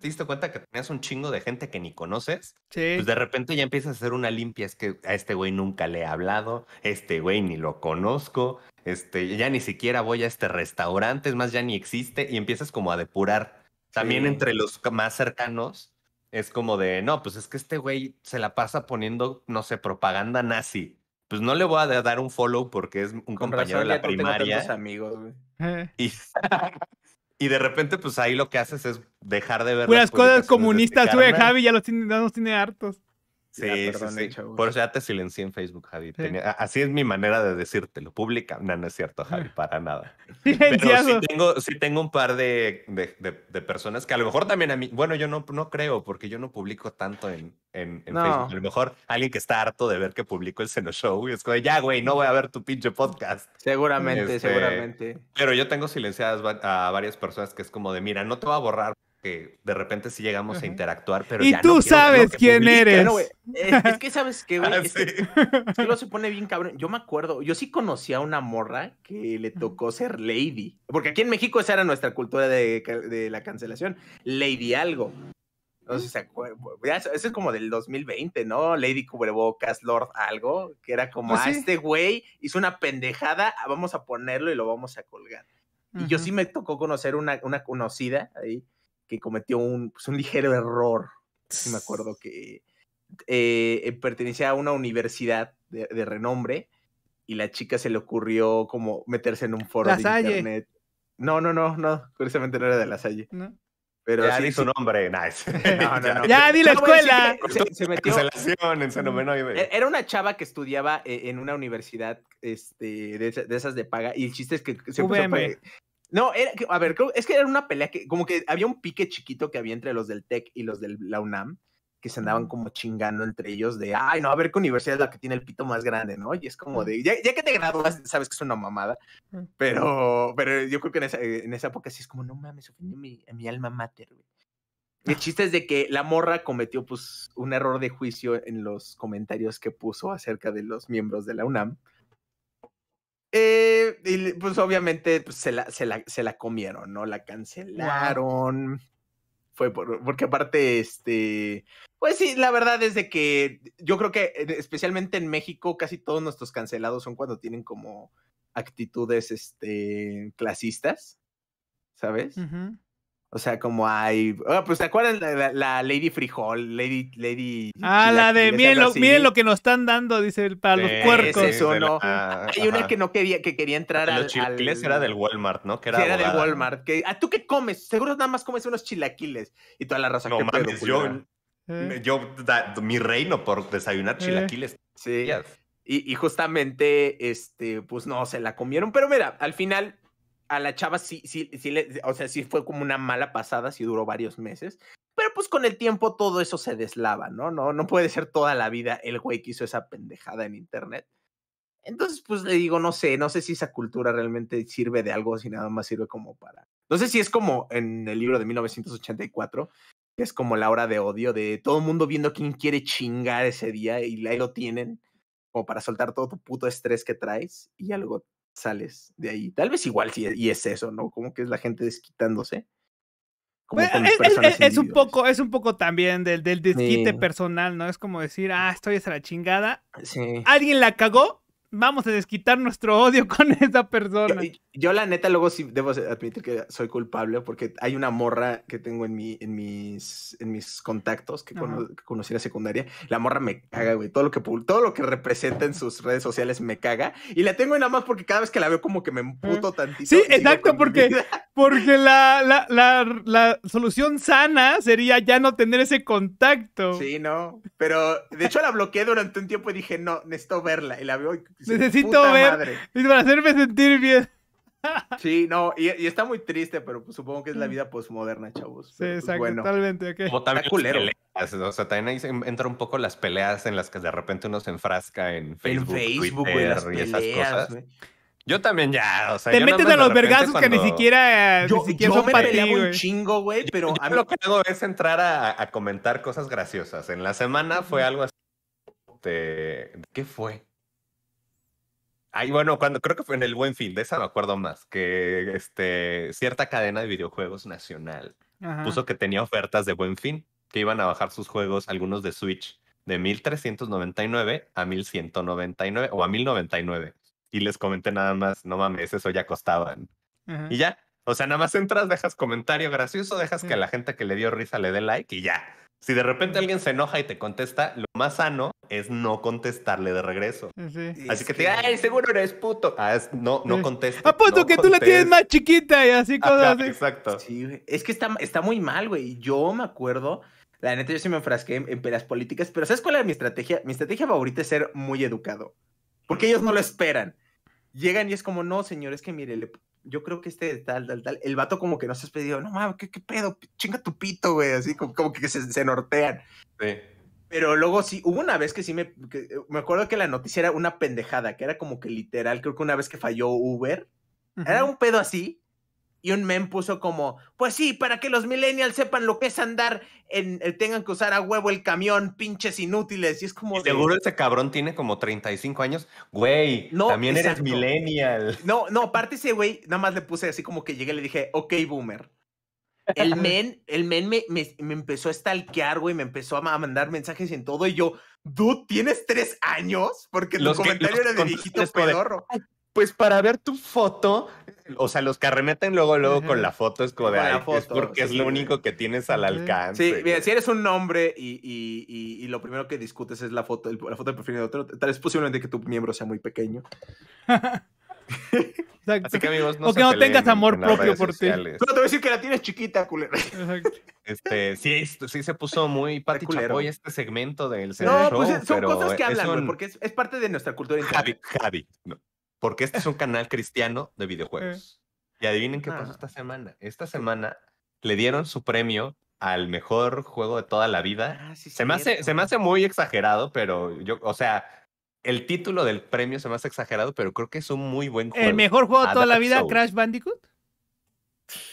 ¿Te diste cuenta que tenías un chingo de gente que ni conoces? Sí. Pues de repente ya empiezas a hacer una limpia. Es que a este güey nunca le he hablado, este güey ni lo conozco, este, ya ni siquiera voy a este restaurante, es más, ya ni existe. Y empiezas como a depurar. También entre los más cercanos es como de, no, pues es que este güey se la pasa poniendo, no sé, propaganda nazi pues no le voy a dar un follow porque es un compañero de la primaria. [LAUGHS] y, de repente, pues ahí lo que haces es dejar de ver. Las cosas comunistas, Javi ya los ya nos tiene hartos. Sí, sí, sí. Por eso ya te silencié en Facebook, Javi. así es mi manera de decírtelo. Pública. No, no es cierto, Javi, [LAUGHS] para nada. Pero sí tengo, sí tengo un par de, personas que a lo mejor también a mí, bueno, yo no, creo porque yo no publico tanto en, en, Facebook. A lo mejor alguien que está harto de ver que publico el Seno Show y es como, ya, güey, no voy a ver tu pinche podcast. Seguramente, este, seguramente. Pero yo tengo silenciadas a varias personas que es como de, mira, no te voy a borrar de repente sí llegamos a interactuar, pero y tú sabes quién eres. Eh, es, que sabes que, [LAUGHS] güey, ah, es, que, lo se pone bien cabrón. Yo me acuerdo, yo sí conocí a una morra que le tocó ser lady, porque aquí en México esa era nuestra cultura de, la cancelación, lady algo. No sé si se acuerda. Eso es como del 2020, ¿no? Lady Cubrebocas, Lord algo, que era como, ah, ah, este güey hizo una pendejada, vamos a ponerlo y lo vamos a colgar. Y yo sí me tocó conocer una conocida ahí que cometió un, pues, ligero error. Sí me acuerdo que eh, eh, pertenecía a una universidad de, renombre y la chica se le ocurrió como meterse en un foro de internet. No, no, no, no, curiosamente no era de la Salle. Pero ya di su nombre, nice. [LAUGHS] [LAUGHS] ya di la escuela. Se, metió. En mm, e, Era una chava que estudiaba eh, en una universidad este, de, esas de paga y el chiste es que se empezó, no, era, a ver, es que era una pelea que, como que había un pique chiquito que había entre los del TEC y los de la UNAM, que se andaban como chingando entre ellos de, ay, no, a ver qué universidad es la que tiene el pito más grande, ¿no? Y es como de, ya, que te graduas, sabes que es una mamada, pero, pero yo creo que en esa, en esa época sí es como, no mames, ofendí mi, mi alma mater, El ah. chiste es de que la morra cometió pues un error de juicio en los comentarios que puso acerca de los miembros de la UNAM. Eh, pues obviamente pues, se, la, se, la, se, la, comieron, ¿no? La cancelaron. Fue por, porque aparte, este, pues sí, la verdad es de que yo creo que especialmente en México casi todos nuestros cancelados son cuando tienen como actitudes, este, clasistas, ¿sabes? O sea, como hay. Ah, pues, te acuerdas la, la, Lady Frijol? Lady. Lady ah, la de. Miren lo, lo, que nos están dando, dice para los puercos. ¿no? hay una que no quería, que quería entrar al. Los chilaquiles era del Walmart, ¿no? era, del Walmart. Que, ah, ¿Tú qué comes? Seguro nada más comes unos chilaquiles. Y toda la raza no, que mames, yo, eh. yo mi reino por desayunar eh. chilaquiles. Sí. Y, y justamente, este, pues no, se la comieron. Pero mira, al final a la chava sí, sí, sí, le, o sea, sí fue como una mala pasada, sí duró varios meses, pero pues con el tiempo todo eso se deslava, ¿no? No, no puede ser toda la vida el güey que hizo esa pendejada en internet. Entonces, pues le digo, no sé, no sé si esa cultura realmente sirve de algo, si nada más sirve como para... No sé si es como en el libro de 1984, que es como la hora de odio, de todo el mundo viendo quién quiere chingar ese día y ahí lo tienen, como para soltar todo tu puto estrés que traes y algo sales de ahí. Tal vez igual sí, y es eso, ¿no? Como que es la gente desquitándose. Pues, e, es, e, es un poco, es un poco también del, del desquite personal, ¿no? Es como decir, ah, estoy hasta la chingada. Sí. Alguien la cagó, vamos a desquitar nuestro odio con [LAUGHS] esa persona. Yo, la neta luego sí debo admitir que soy culpable porque hay una morra que tengo en, mi, en, mis, en mis contactos que, conocí en la secundaria. La morra me caga, güey. Todo lo, que, lo que representa en sus redes sociales me caga. Y la tengo nada más porque cada vez que la veo como que me emputo tantito. Sí, exacto, porque, [LAUGHS] porque la, la, solución sana sería ya no tener ese contacto. Sí, no. Pero de hecho la bloqueé durante un tiempo y dije, no, necesito verla. Y la veo y Necesito ver. Para hacerme sentir bien. [LAUGHS] Sí, no, y, está muy triste, pero pues, supongo que es la mm. vida posmoderna, chavos. Sí, pues, exacto, totalmente. O también culero. o sea, también ahí entra un poco las peleas en las que de repente uno se enfrasca en Facebook, en Facebook Twitter, y esas cosas. Yo también ya, o sea, te metes a los vergazos que ni siquiera, ni siquiera son para un chingo, güey, pero lo que hago es entrar a, comentar cosas graciosas. En la semana fue algo así. ¿Qué fue? Ay, bueno, cuando creo que fue en el Buen Fin, de esa me acuerdo más, que este, cierta cadena de videojuegos nacional puso que tenía ofertas de Buen Fin, que iban a bajar sus juegos, algunos de Switch, de 1399 a 1199 o a 1099. Y les comenté nada más, no mames, eso ya costaban. Y ya, o sea, nada más entras, dejas comentario gracioso, dejas que a la gente que le dio risa le dé like y ya. Si de repente alguien se enoja y te contesta, lo más sano es no contestarle de regreso. Así que, te ay, seguro eres puto. Ah, no, no contestes. Apunto ah, que tú la tienes más chiquita y así cosas así. Exacto. Sí, es que está, está muy mal, güey. Yo me acuerdo, la neta, yo sí me enfrasqué en, en pelas políticas, pero ¿sabes cuál era mi estrategia? Mi estrategia favorita es ser muy educado. Porque ellos no lo esperan. Llegan y es como, no, señor, es que mire, le, yo creo que este tal, tal, tal. El vato como que no se ha pedido, no mames, ¿qué, pedo, chinga tu pito, güey, así como, que se, nortean. Sí. Pero luego sí, hubo una vez que sí me, eh, me acuerdo que la noticia era una pendejada, que era como que literal, creo que una vez que falló Uber, era un pedo así, y un men puso como, pues sí, para que los millennials sepan lo que es andar en, eh, tengan que usar a huevo el camión, pinches inútiles. Y es como... Seguro ese cabrón tiene como 35 años. Güey, también eres millennial. No, no, aparte ese güey, nada más le puse así como que llegué y le dije, ok, boomer. El [LAUGHS] men, el men me, empezó a stalkear, güey, me empezó a mandar mensajes en todo y yo, dude, ¿tienes tres años? Porque los tu comentario era de viejito pedorro. Pues para ver tu foto o sea, los que arremeten luego, luego con la foto es como de, foto, es porque es lo único que tienes al alcance. Sí, mira, si eres un hombre y, y, y, lo primero que discutes es la foto, la foto de perfil de otro, tal vez posiblemente que tu miembro sea muy pequeño. [LAUGHS] Exacto. Así que amigos, no o que no tengas amor propio por ti. Pero te voy a decir que la tienes chiquita, culero. Este, sí, este, sí se puso muy patichapoy este segmento del No, pues, son cosas que hablan, porque es, parte de nuestra cultura. Javi, Javi. No porque este es un [LAUGHS] canal cristiano de videojuegos. Eh. Y adivinen qué pasó esta semana. Esta semana le dieron su premio al mejor juego de toda la vida. Ah, se, me hace, se me hace muy exagerado, pero yo, o sea, el título del premio se me hace exagerado, pero creo que es un muy buen juego. ¿El mejor juego de toda la vida, Crash Bandicoot?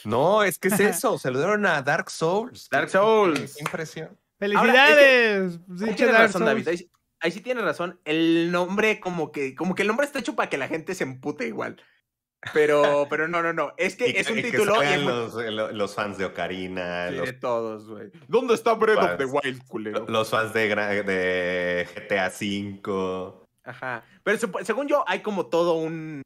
No, es que es [LAUGHS] eso, se lo dieron a Dark Souls. Dark Souls. impresión. ¡Felicidades! Muchas gracias. David ahí sí tiene razón. El nombre, como que, como que el nombre está hecho para que la gente se empute igual. Pero, pero no, no, no. Es que es un título. Eh, los, fans de Ocarina. Sí, De todos, güey. ¿Dónde está Breath of the Wild, culero? Los fans de, de GTA V. Ajá. Pero según yo, hay como todo un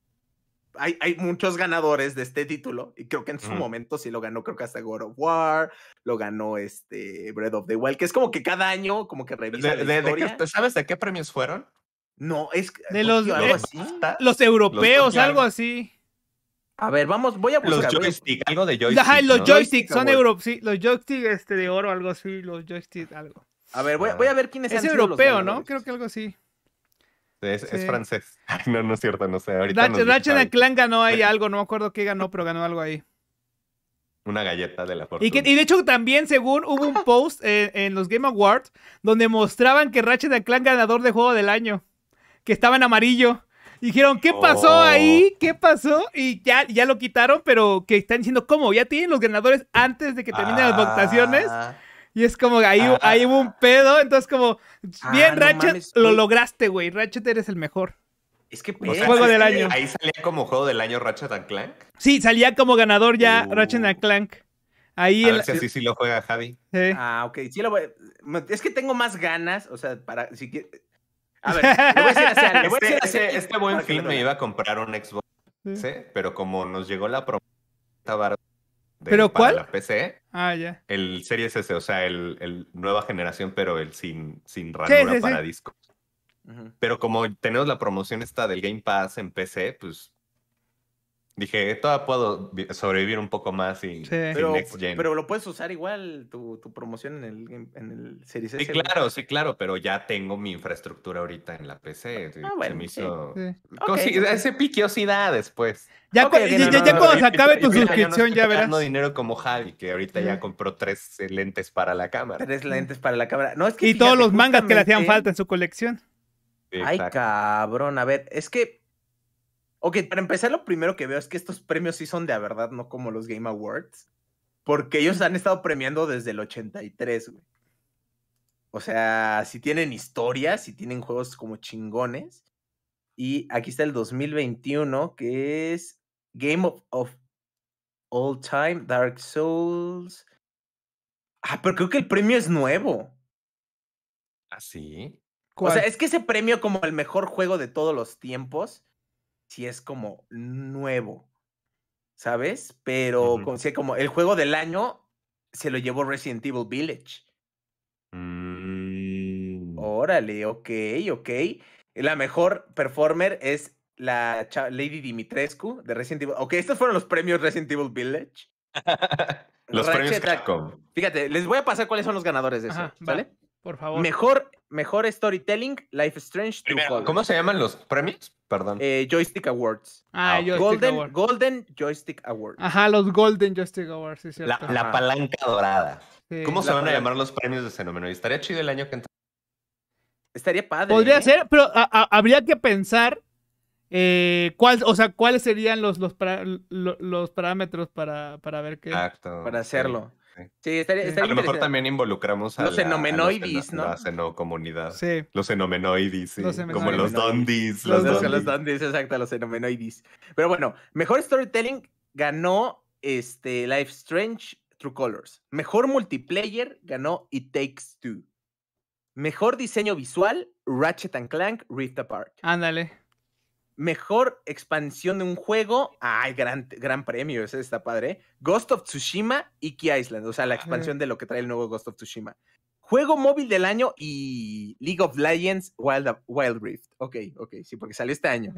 hay, muchos ganadores de este título y creo que en su momento sí lo ganó, creo que hasta God of War, lo ganó este Breath of the Wild, que es como que cada año como que revisa de, ¿Sabes de qué premios fueron? No, es de los, los europeos, algo así. A ver, vamos, voy a buscar. Los joystick, algo de los joysticks son europeos, sí, los joystick este de oro, algo así, los joystick, algo. A ver, voy, a ah. ver quién es. Es europeo, ¿no? Creo que algo así. Es, francés. [LAUGHS] no, no es cierto, no sé. Ahorita Ratchet, Ratchet Clank ganó ahí algo, no me acuerdo qué ganó, pero ganó algo ahí. Una galleta de la fortuna. Y, de hecho también, según hubo un post en, los Game Awards, donde mostraban que Ratchet clan ganador de juego del año, que estaba en amarillo. Dijeron, ¿qué pasó oh. ahí? ¿Qué pasó? Y ya, ya lo quitaron, pero que están diciendo, ¿cómo? ¿Ya tienen los ganadores antes de que terminen las votaciones? Ah. Y es como, ahí, ah, hubo un ah. pedo, entonces como, ah, bien Ratchet, lo lograste, güey. Ratchet eres el mejor. Es que juego del año. Ahí salía como juego del año Ratchet and Clank. Sí, salía como ganador ya uh. Ratchet and Clank. Ahí el... ver si sí lo juega Javi. Ah, ok. Es que tengo más ganas, o sea, para si A ver, [LAUGHS] le voy a decir así, este, buen fin me iba a comprar un Xbox, ¿sí? pero como nos llegó la promoción ¿Pero cuál? la PC. Ah, ya. El Series S, o sea, el, nueva generación, pero el sin, sin ranura para disco. discos. Pero como tenemos la promoción esta del Game Pass en PC, pues Dije, todavía puedo sobrevivir un poco más y pero, Next Pero lo puedes usar igual tu, promoción en el, Series S. Sí, claro, sí, claro, pero ya tengo mi infraestructura ahorita en la PC. Ah, bueno, me Ese después. Ya, cuando se acabe tu [LAUGHS] suscripción, ya verás. dinero como Javi, que ahorita ya compró tres lentes para la cámara. Tres lentes para la cámara. No, es y todos los mangas que le hacían falta en su colección. Ay, cabrón, a ver, es que Ok, para empezar, lo primero que veo es que estos premios sí son de verdad, no como los Game Awards. Porque ellos han estado premiando desde el 83, güey. O sea, si tienen historias, si tienen juegos como chingones. Y aquí está el 2021, que es Game of, All Time, Dark Souls. Ah, pero creo que el premio es nuevo. ¿Ah, sí? O sea, es que ese premio como el mejor juego de todos los tiempos si es como nuevo, ¿sabes? Pero como, el juego del año se lo llevó Resident Evil Village. Mm. Órale, ok, ok. La mejor performer es la Lady Dimitrescu de Resident Evil. Ok, estos fueron los premios Resident Evil Village. [LAUGHS] los premios ah, Capcom. Fíjate, les voy a pasar cuáles son los ganadores de eso, ¿vale? por favor. Mejor, mejor storytelling, Life Strange. 2. ¿Cómo se llaman los premios? Perdón. Eh, joystick Awards. Ah, ah joystick Golden, Golden Joystick Awards. Ajá, los Golden Joystick Awards, es cierto. La, palanca dorada. ¿Cómo se van a llamar los premios de fenómeno? Y estaría chido el año que entra. Estaría padre. Podría ¿eh? ser, pero habría que pensar eh, ¿cuál, o sea, cuáles serían los, los, los, parámetros para, para ver qué. Para hacerlo. A lo mejor también involucramos a los fenomenoides, ¿no? Los fenomenoides, Como los dondis. Los, exacto, los fenomenoides. Pero bueno, mejor storytelling ganó este, Life Strange True Colors. Mejor multiplayer ganó It Takes Two. Mejor diseño visual, Ratchet and Clank Rift Apart. Ándale mejor expansión de un juego. Ay, gran, gran premio, ese está padre. Ghost of Tsushima y Key Island, o sea, la expansión de lo que trae el nuevo Ghost of Tsushima. Juego móvil del año y League of Legends Wild, Rift. Ok, ok, sí, porque salió este año.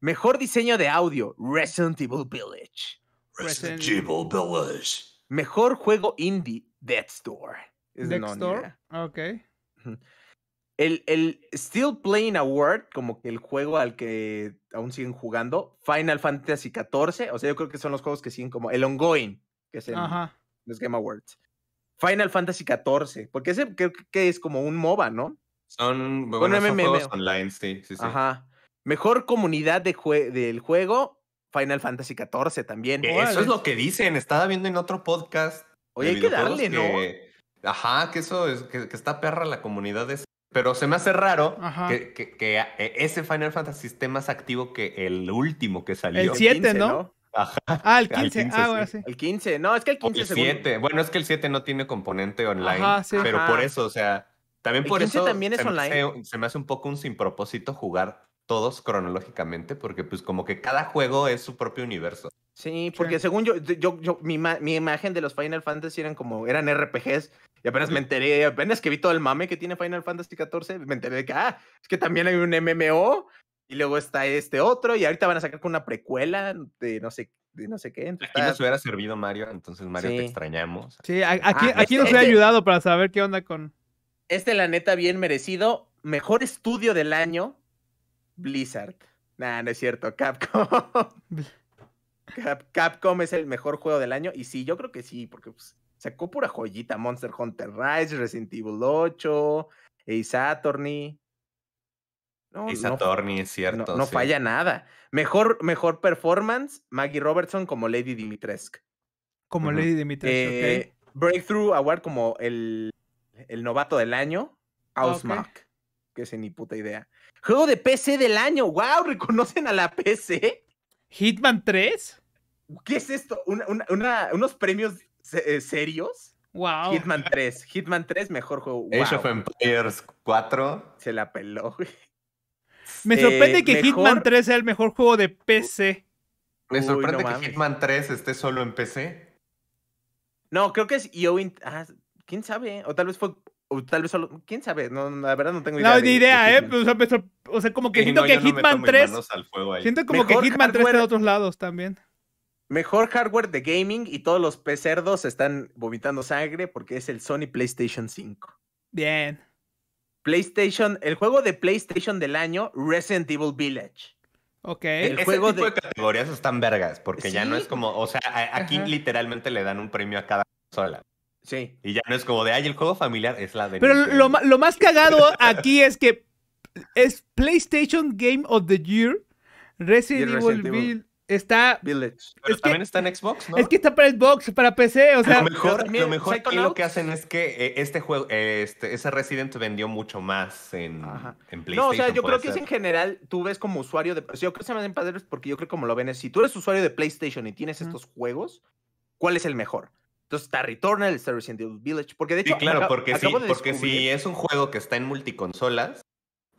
Mejor diseño de audio, Resident Evil Village. Resident, Evil Village. Mejor juego indie, Dead Store. Dead Store, ok. El, el, Still Playing Award, como que el juego al que aún siguen jugando, Final Fantasy XIV, o sea, yo creo que son los juegos que siguen como el ongoing, que es el los Game Awards. Final Fantasy XIV, porque ese creo que es como un MOBA, ¿no? Son, juegos online, sí, sí, sí. Ajá. Mejor comunidad de del juego, Final Fantasy XIV también. Eso es lo que dicen, estaba viendo en otro podcast. Oye, hay que darle, ¿no? Ajá, que eso es, que, está perra la comunidad de pero se me hace raro que, que, que, e, ese Final Fantasy esté más activo que el último que salió. El 7, ¿no? Ajá. Ah, el 15. [LAUGHS] ah, bueno, sí. El 15. No, es que el 15 el 7. Bueno, es que el 7 no tiene componente online. sí. Pero por eso, o sea, también por eso. también es se online. Me hace, se me hace un poco un sin propósito jugar todos cronológicamente, porque pues como que cada juego es su propio universo. Sí, porque según yo, yo, yo mi, mi, imagen de los Final Fantasy eran como, eran RPGs, y apenas me enteré, apenas que vi todo el mame que tiene Final Fantasy XIV, me enteré de que, ah, es que también hay un MMO, y luego está este otro, y ahorita van a sacar con una precuela de no sé, no sé qué. aquí nos hubiera servido Mario, entonces Mario te extrañamos. Sí, ah, aquí, aquí este, nos he este ayudado para saber qué onda con... Este, la neta, bien merecido, mejor estudio del año, Blizzard. Nah, no es cierto, Capcom. [LAUGHS] Capcom es el mejor juego del año. Y sí, yo creo que sí, porque pues, sacó pura joyita. Monster Hunter Rise, Resident Evil 8, Ace Attorney. No, es cierto. No, falla nada. Mejor, mejor performance, Maggie Robertson como Lady Dimitrescu. Como Lady Dimitrescu, eh, Breakthrough Award como el, el novato del año, ah, Ausmark. Que es ni puta idea. Juego de PC del año, wow, [LAUGHS] reconocen a la PC. Hitman 3. ¿Qué es esto? ¿Unos premios eh, serios? Wow. Hitman 3. Hitman 3, mejor juego. Wow. Age of Empires 4. Se la peló, Me eh, sorprende que Hitman 3 sea el mejor juego de PC. Me sorprende que Hitman 3 esté solo en PC. No, creo que es IO. Ah, ¿Quién sabe? Eh, o tal vez fue. O tal vez ¿Quién sabe? No, la verdad no tengo idea. No, ni idea, ¿eh? O sea, como que siento que Hitman 3. Siento como que Hitman 3 está de otros lados también. Mejor hardware de gaming y todos los pecerdos están vomitando sangre porque es el Sony PlayStation 5. Bien. PlayStation, el juego de PlayStation del año, Resident Evil Village. Ok. El Ese juego de... categorías están vergas, porque ya no es como, o sea, aquí literalmente le dan un premio a cada sola. Sí. Y ya no es como de, ay, el juego familiar es la de... Pero lo, más cagado aquí es que es PlayStation Game of the Year, Resident, Evil, Village. Está. Village. también está en Xbox, ¿no? Es que está para Xbox, para PC. O sea, lo mejor, aquí lo que hacen es que eh, este juego, este, ese Resident vendió mucho más en, en PlayStation. No, o sea, yo creo que es en general, tú ves como usuario de. yo creo que se me hacen padres porque yo creo que como lo ven es, si tú eres usuario de PlayStation y tienes estos juegos, ¿cuál es el mejor? Entonces está Returnal, está Resident Evil Village, porque de hecho... Sí, claro, porque, sí, porque si es un juego que está en multiconsolas,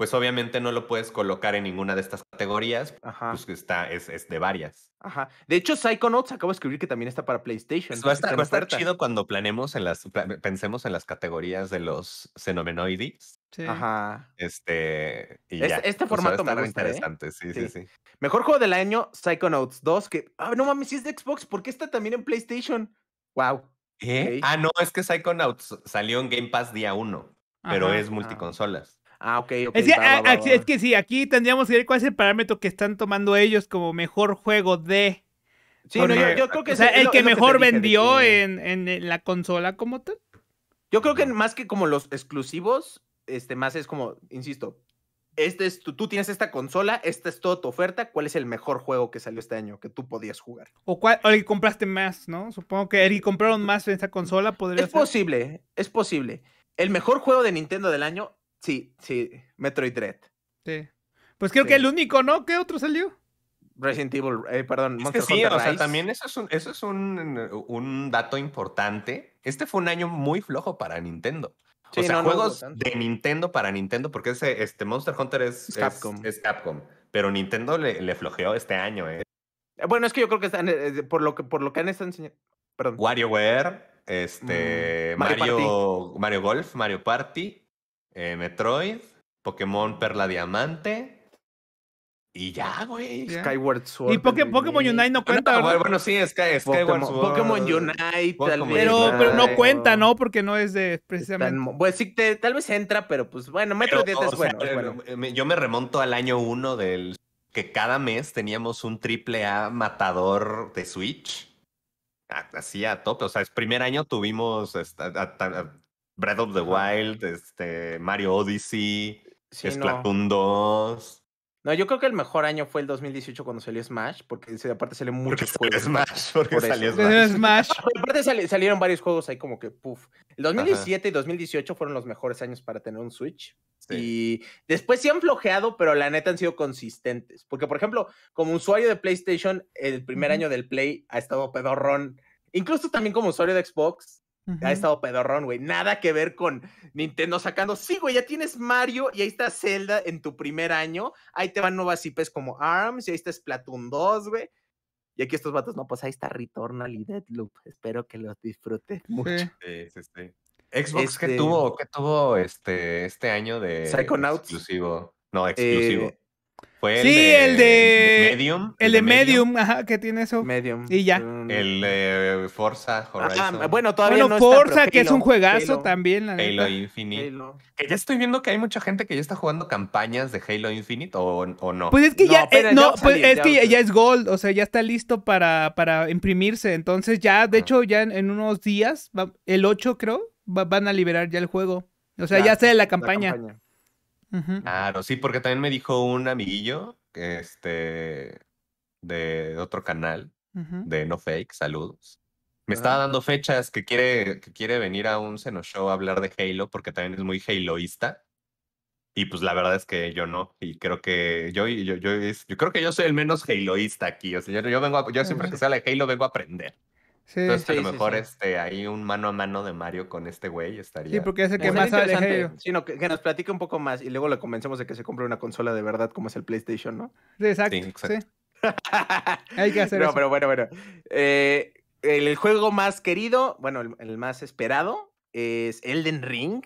pues obviamente no lo puedes colocar en ninguna de estas categorías, Ajá. pues está, es, es de varias. Ajá. De hecho, Psychonauts acabo de escribir que también está para PlayStation. Pues, va, a estar, chido cuando planemos en las, pensemos en las categorías de los xenomenoides. Sí. Ajá. Este. Y ya. Este, este formato me gusta, ¿eh? interesante. Sí, sí, sí, Mejor juego del año, Psychonauts 2, que. Ah, no mames, si es de Xbox, ¿por qué está también en PlayStation? Wow. Ah, no, es que Psychonauts salió en Game Pass día 1, pero es ah. multiconsolas. Ah, ok, ok. Es que, sí, aquí tendríamos que ver cuál es el parámetro que están tomando ellos como mejor juego de. Sí, no, yo, creo que o el que mejor vendió en, la consola como tal. Yo creo que más que como los exclusivos, este más es como, insisto, este es tú tienes esta consola, esta es toda tu oferta, ¿cuál es el mejor juego que salió este año que tú podías jugar? O, cuál, o el que compraste más, ¿no? Supongo que el que compraron más en esta consola podría ser... Es posible, es posible. El mejor juego de Nintendo del año Sí, sí, Metroid Dread. Sí. Pues creo que el único, ¿no? ¿Qué otro salió? Resident Evil, eh, perdón, Monster sí, Hunter también eso es, un, eso es un, dato importante. Este fue un año muy flojo para Nintendo. o sea, juegos de Nintendo para Nintendo, porque ese, este Monster Hunter es, Capcom. pero Nintendo le, flojeó este año. Eh. Eh, bueno, es que yo creo que están, por, lo que, por lo que han estado enseñando. WarioWare, este, mm, Mario, Mario Golf, Mario Party eh, Metroid, Pokémon Perla Diamante. Y ya, güey. Skyward Sword. Y Pokémon Unite no cuenta, güey. Bueno, sí, es Skyward Sword. Pokémon Unite, tal vez. Pero, no cuenta, ¿no? Porque no es de precisamente. pues sí, tal vez entra, pero pues bueno, Metroid es, bueno, eh, Yo me remonto al año 1 del que cada mes teníamos un triple A matador de Switch. Así a tope. O sea, el primer año tuvimos Breath of the Wild, este, Mario Odyssey, Splatoon 2. No, yo creo que el mejor año fue el 2018 cuando salió Smash, porque aparte salió muchos Salió Smash, porque salió Smash. aparte salieron varios juegos ahí como que puff. El 2017 y 2018 fueron los mejores años para tener un Switch. Y después sí han flojeado, pero la neta han sido consistentes. Porque, por ejemplo, como usuario de PlayStation, el primer año del Play ha estado pedorrón. Incluso también como usuario de Xbox, ha estado pedorrón, güey. Nada que ver con Nintendo sacando. Sí, güey, ya tienes Mario y ahí está Zelda en tu primer año. Ahí te van nuevas IPs como ARMS y ahí está Splatoon 2, güey. Y aquí estos vatos, no, pues ahí está Returnal y Deadloop. Espero que los disfrutes mucho. Xbox, ¿qué este tuvo? ¿Qué tuvo este, este año de Psychonauts? exclusivo? No, exclusivo. Eh, sí, el de Medium. El de Medium, ajá, que tiene eso. Medium. Y ya. Mm. El de Forza Horizon. bueno, todavía bueno, Forza, que es un juegazo también. Halo Infinite. Que ya estoy viendo que hay mucha gente que ya está jugando campañas de Halo Infinite o, no. Pues es que ya, eh, pues es que ya, es gold, o sea, ya está listo para, para imprimirse. Entonces ya, de hecho, ya en, unos días, el 8 creo, van a liberar ya el juego. O sea, ya, sea La campaña. Claro, sí, porque también me dijo un amiguillo, este, de otro canal, de No Fake, saludos. Me estaba dando fechas que quiere, que quiere venir a un Seno Show a hablar de Halo, porque también es muy Haloísta. Y pues la verdad es que yo no. Y creo que yo, yo, yo, creo que yo soy el menos Haloísta aquí. O sea, yo, vengo yo siempre que sale Halo vengo a aprender. Entonces, a lo mejor este, ahí un mano a mano de Mario con este güey estaría. Sí, porque es el que más sabe Sino que, nos platique un poco más y luego le convencemos de que se compre una consola de verdad como es el PlayStation, ¿no? exacto. exacto. [LAUGHS] Hay que hacer pero bueno, bueno. Eh, el, juego más querido, bueno, el, más esperado es Elden Ring.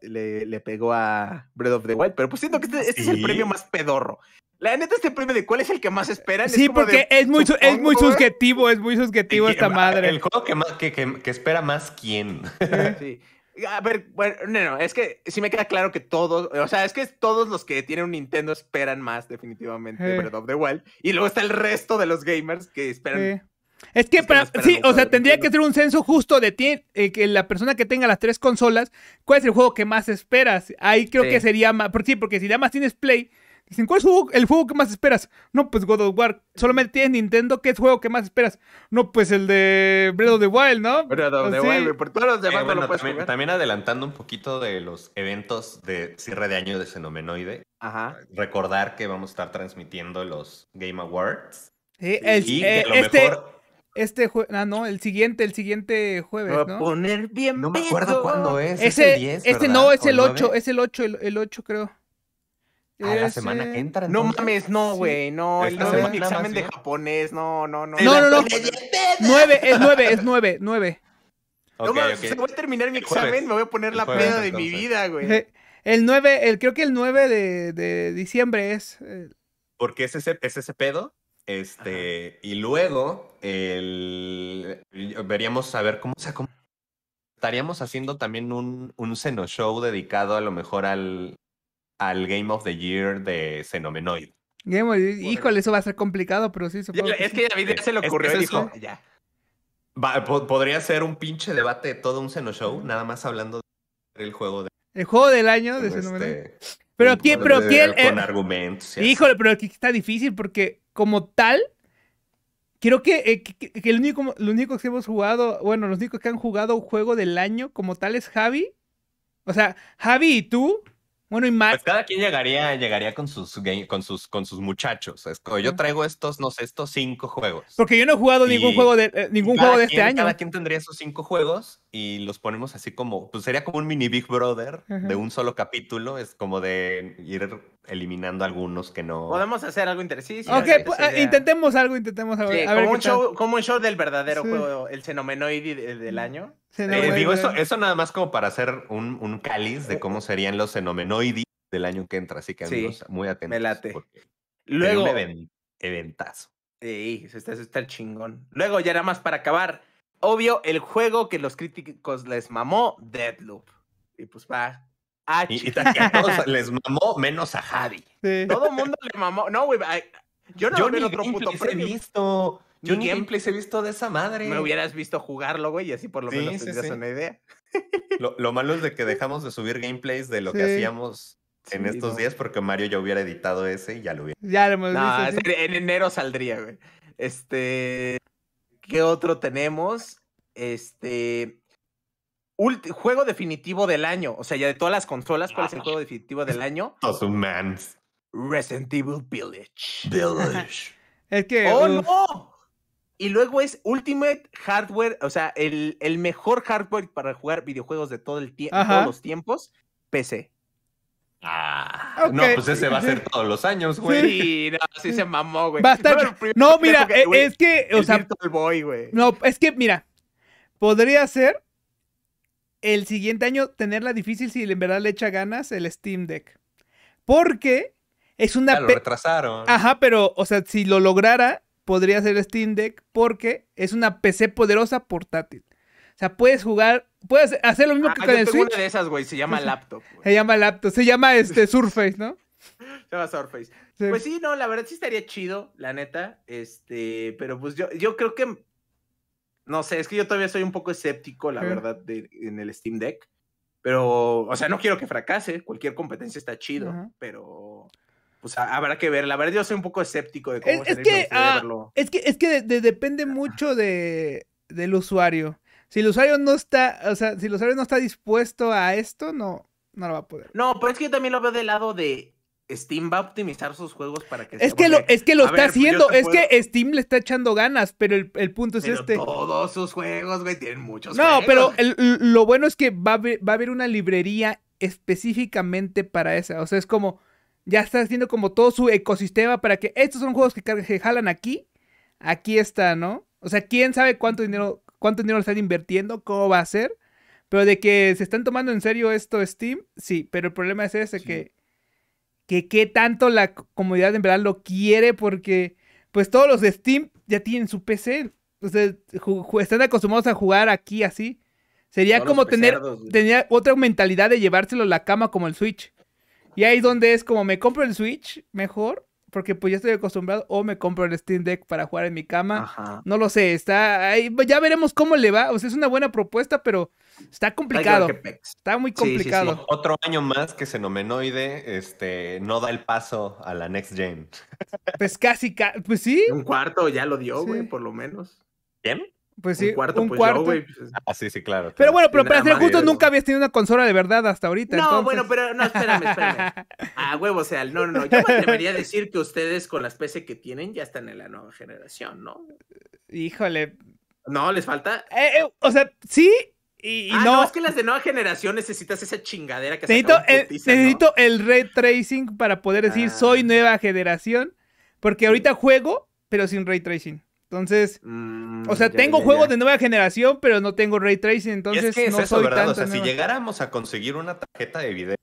Le, pegó a Breath of the Wild, pero pues siento que este, este es el premio más pedorro. La neta, este premio de cuál es el que más esperan. Sí, porque es, muy, es muy ¿eh? subjetivo, es muy subjetivo esta madre. El juego que, más, que, espera más quién. [LAUGHS] Sí. A ver, bueno, no, es que sí me queda claro que todos, o sea, es que todos los que tienen un Nintendo esperan más definitivamente de Y luego está el resto de los gamers que esperan. Es que, sí, o sea, tendría que ser un censo justo de eh, que la persona que tenga las tres consolas, ¿cuál es el juego que más esperas? Ahí creo que sería más, por, sí, porque si nada más tienes Play, Dicen, ¿cuál es el juego que más esperas? No, pues God of War. Solamente tienes Nintendo, ¿qué es el juego que más esperas? No, pues el de Breath of the Wild, ¿no? Breath of the Wild, por todos eh, también, adelantando un poquito de los eventos de cierre de año de Xenomenoide. Ajá. Recordar que vamos a estar transmitiendo los Game Awards. Sí, y eh, este... este jueves, ah, no, el siguiente, el siguiente jueves, ¿no? poner bien No me acuerdo cuándo es, Este no, es el 8, es el 8, el, 8 creo. A ah, la semana que entra. No mames, no, güey, no. El mi examen de ¿eh? japonés, no, no, no. No, no, no. Nueve, es nueve, es nueve, nueve. no mames, se voy a terminar mi examen, me voy a poner la peda de mi vida, güey. Eh, el 9, el, creo que el 9 de, diciembre es. Eh, Porque es ese, es ese pedo. Este, y luego el, veríamos a ver cómo, o sea, cómo estaríamos haciendo también un, un seno show dedicado a lo mejor al, al Game of the Year de Xenomenoid. Híjole, eso va a ser complicado, pero sí. se puede. es que a mí ya se le ocurrió podría ser un pinche debate de todo un Xenoshow, Show, nada más hablando del juego de... El juego del año de Xenomenoid. Este, pero aquí, pero quién, Híjole, pero aquí está difícil porque como tal, creo que, eh, que el único, que hemos jugado, bueno, los únicos que han jugado un juego del año como tal es Javi. O sea, Javi y tú, bueno, y más pues cada quien llegaría, llegaría con sus con sus, con sus muchachos. Es como, yo traigo estos, no sé, estos cinco juegos. Porque yo no he jugado ningún juego de eh, ningún juego de este año. Cada quien tendría esos cinco juegos y los ponemos así como, pues sería como un mini Big Brother de un solo capítulo. Es como de ir eliminando algunos que no. Podemos hacer algo interesante. Sí, ok, pues, eh, intentemos algo, intentemos ver como, un show, un show, del verdadero juego, el fenomenoide eh, del año. Eh, digo, eso, eso nada más como para hacer un, cáliz de cómo serían los fenomenoides del año que entra, así que amigos, muy atentos. Me late. Luego. Un eventazo. Sí, está, el chingón. Luego, ya nada más para acabar. Obvio, el juego que los críticos les mamó, Deadloop. Y pues va, Ah, y, a todos [LAUGHS] les mamó menos a Javi. Todo el mundo le mamó. No, güey. Yo no yo otro puto yo ni gameplays he visto de esa madre. Me hubieras visto jugarlo, güey, y así por lo menos tendrías una idea. Lo, lo, malo es de que [LAUGHS] dejamos de subir gameplays de lo que hacíamos en estos días porque Mario ya hubiera editado ese y ya lo hubiera. Ya lo hemos no, visto. En enero saldría, güey. Este. ¿Qué otro tenemos? Este. juego definitivo del año. O sea, ya de todas las consolas, ¿cuál es el ah, juego definitivo del año? Los Humans. Village. Village. [LAUGHS] es que. ¡Oh, no! Y luego es Ultimate Hardware, o sea, el, mejor hardware para jugar videojuegos de todo el tiempo, todos los tiempos, PC. Ah, no, pues ese va a ser todos los años, güey. Sí, no, sí se mamó, güey. No, [LAUGHS] mira, e, es que, o sea, No, es que, mira, podría ser el siguiente año tenerla difícil si en verdad le echa ganas el Steam Deck. Porque es una. lo retrasaron. Ajá, pero, o sea, si lo lograra, podría ser Steam Deck porque es una PC poderosa portátil. O sea, puedes jugar, puedes hacer lo mismo ah, que con el tengo una de esas, [LAUGHS] güey, se llama laptop. Se llama laptop, se llama este [LAUGHS] Surface, ¿no? se llama Surface. Pues sí, no, la verdad sí estaría chido, la neta. Este, pero pues yo, yo creo que no sé, es que yo todavía soy un poco escéptico, la verdad, de, en el Steam Deck. Pero, o sea, no quiero que fracase. Cualquier competencia está chido, pero pues habrá que ver. La verdad, yo soy un poco escéptico de cómo es, que, este ah, Es que, es que depende mucho de, del usuario. Si el usuario no está, o sea, si el usuario no está dispuesto a esto, no, no lo va a poder. No, pero es que yo también lo veo del lado de Steam va a optimizar sus juegos para que es que lo, es que lo está pues, haciendo es que Steam le está echando ganas pero el, punto es este todos sus juegos güey tienen muchos no pero lo bueno es que va a, haber, va a haber una librería específicamente para esa o sea es como ya está haciendo como todo su ecosistema para que estos son juegos que, jalan aquí, aquí está, ¿no? O sea, quién sabe cuánto dinero, cuánto dinero están invirtiendo, cómo va a ser, pero de que se están tomando en serio esto Steam, sí, pero el problema es ese que que qué tanto la comunidad en verdad lo quiere porque pues todos los Steam ya tienen su PC. O sea, están acostumbrados a jugar aquí así. Sería como tener, tener otra mentalidad de llevárselo a la cama como el Switch. Y ahí donde es como me compro el Switch mejor, porque pues ya estoy acostumbrado, o me compro el Steam Deck para jugar en mi cama. No lo sé, está ahí, ya veremos cómo le va. O sea, es una buena propuesta, pero está complicado. Está muy complicado. Otro año más que Xenomenoide este, no da el paso a la Next Gen. Pues casi, pues sí. Un cuarto ya lo dio, güey, por lo menos. ¿Bien? Pues sí, un pues cuarto. Pues, ah, sí, sí, claro. Pero bueno, pero para ser justos, nunca habías tenido una consola de verdad hasta ahorita. No, bueno, pero no, espérame, espérame. [LAUGHS] Ah, huevo, o sea, no, no, Yo me atrevería a decir que ustedes con las PC que tienen ya están en la nueva generación, ¿no? Híjole. No, les falta. Eh, eh, o sea, sí, y, ah, no. es que las de nueva generación necesitas esa chingadera que necesito, el, necesito el ray tracing para poder decir ah. soy nueva generación, porque ahorita juego, pero sin ray tracing. Entonces, mm, o sea, tengo juegos de nueva generación, pero no tengo ray tracing, entonces es es eso, ¿verdad? O sea, si llegáramos a conseguir una tarjeta de video,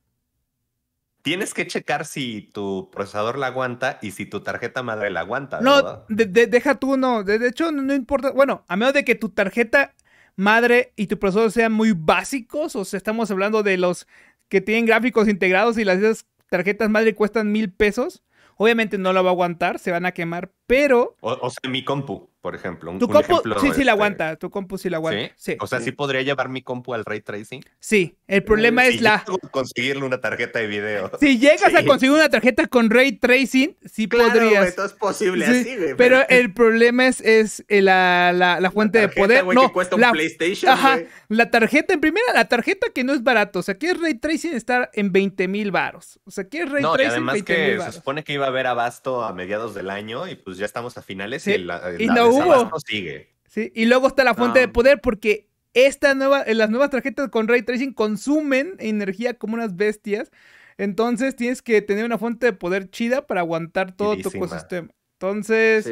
tienes que checar si tu procesador la aguanta y si tu tarjeta madre la aguanta. No, deja tú, no. De, hecho, no, no importa. Bueno, a menos de que tu tarjeta madre y tu procesador sean muy básicos, o sea, estamos hablando de los que tienen gráficos integrados y las tarjetas madre cuestan mil pesos. Obviamente no la va a aguantar, se van a quemar, pero. O, sea, mi compu, por ejemplo. tu compu sí, sí la este aguanta. Tu compu sí la aguanta. ¿Sí? O sea, sí. podría llevar mi compu al ray tracing. Sí. El problema mm, es la. Conseguirle una tarjeta de video. Si llegas a conseguir una tarjeta con ray tracing, sí podrías. Esto es posible Pero, el problema es, es eh, la, la, fuente de poder. que cuesta un la... PlayStation. Ajá. La tarjeta, en primera, la tarjeta que no es barato. O sea, que es ray tracing estar en 20,000 mil baros. O sea, que es ray tracing. Y además que se supone que iba a haber abasto a mediados del año y pues ya estamos a finales y, la, no sigue. Sí, y luego está la fuente de poder porque esta eh, las nuevas tarjetas con ray tracing consumen energía como unas bestias. Entonces tienes que tener una fuente de poder chida para aguantar todo tu ecosistema. Entonces,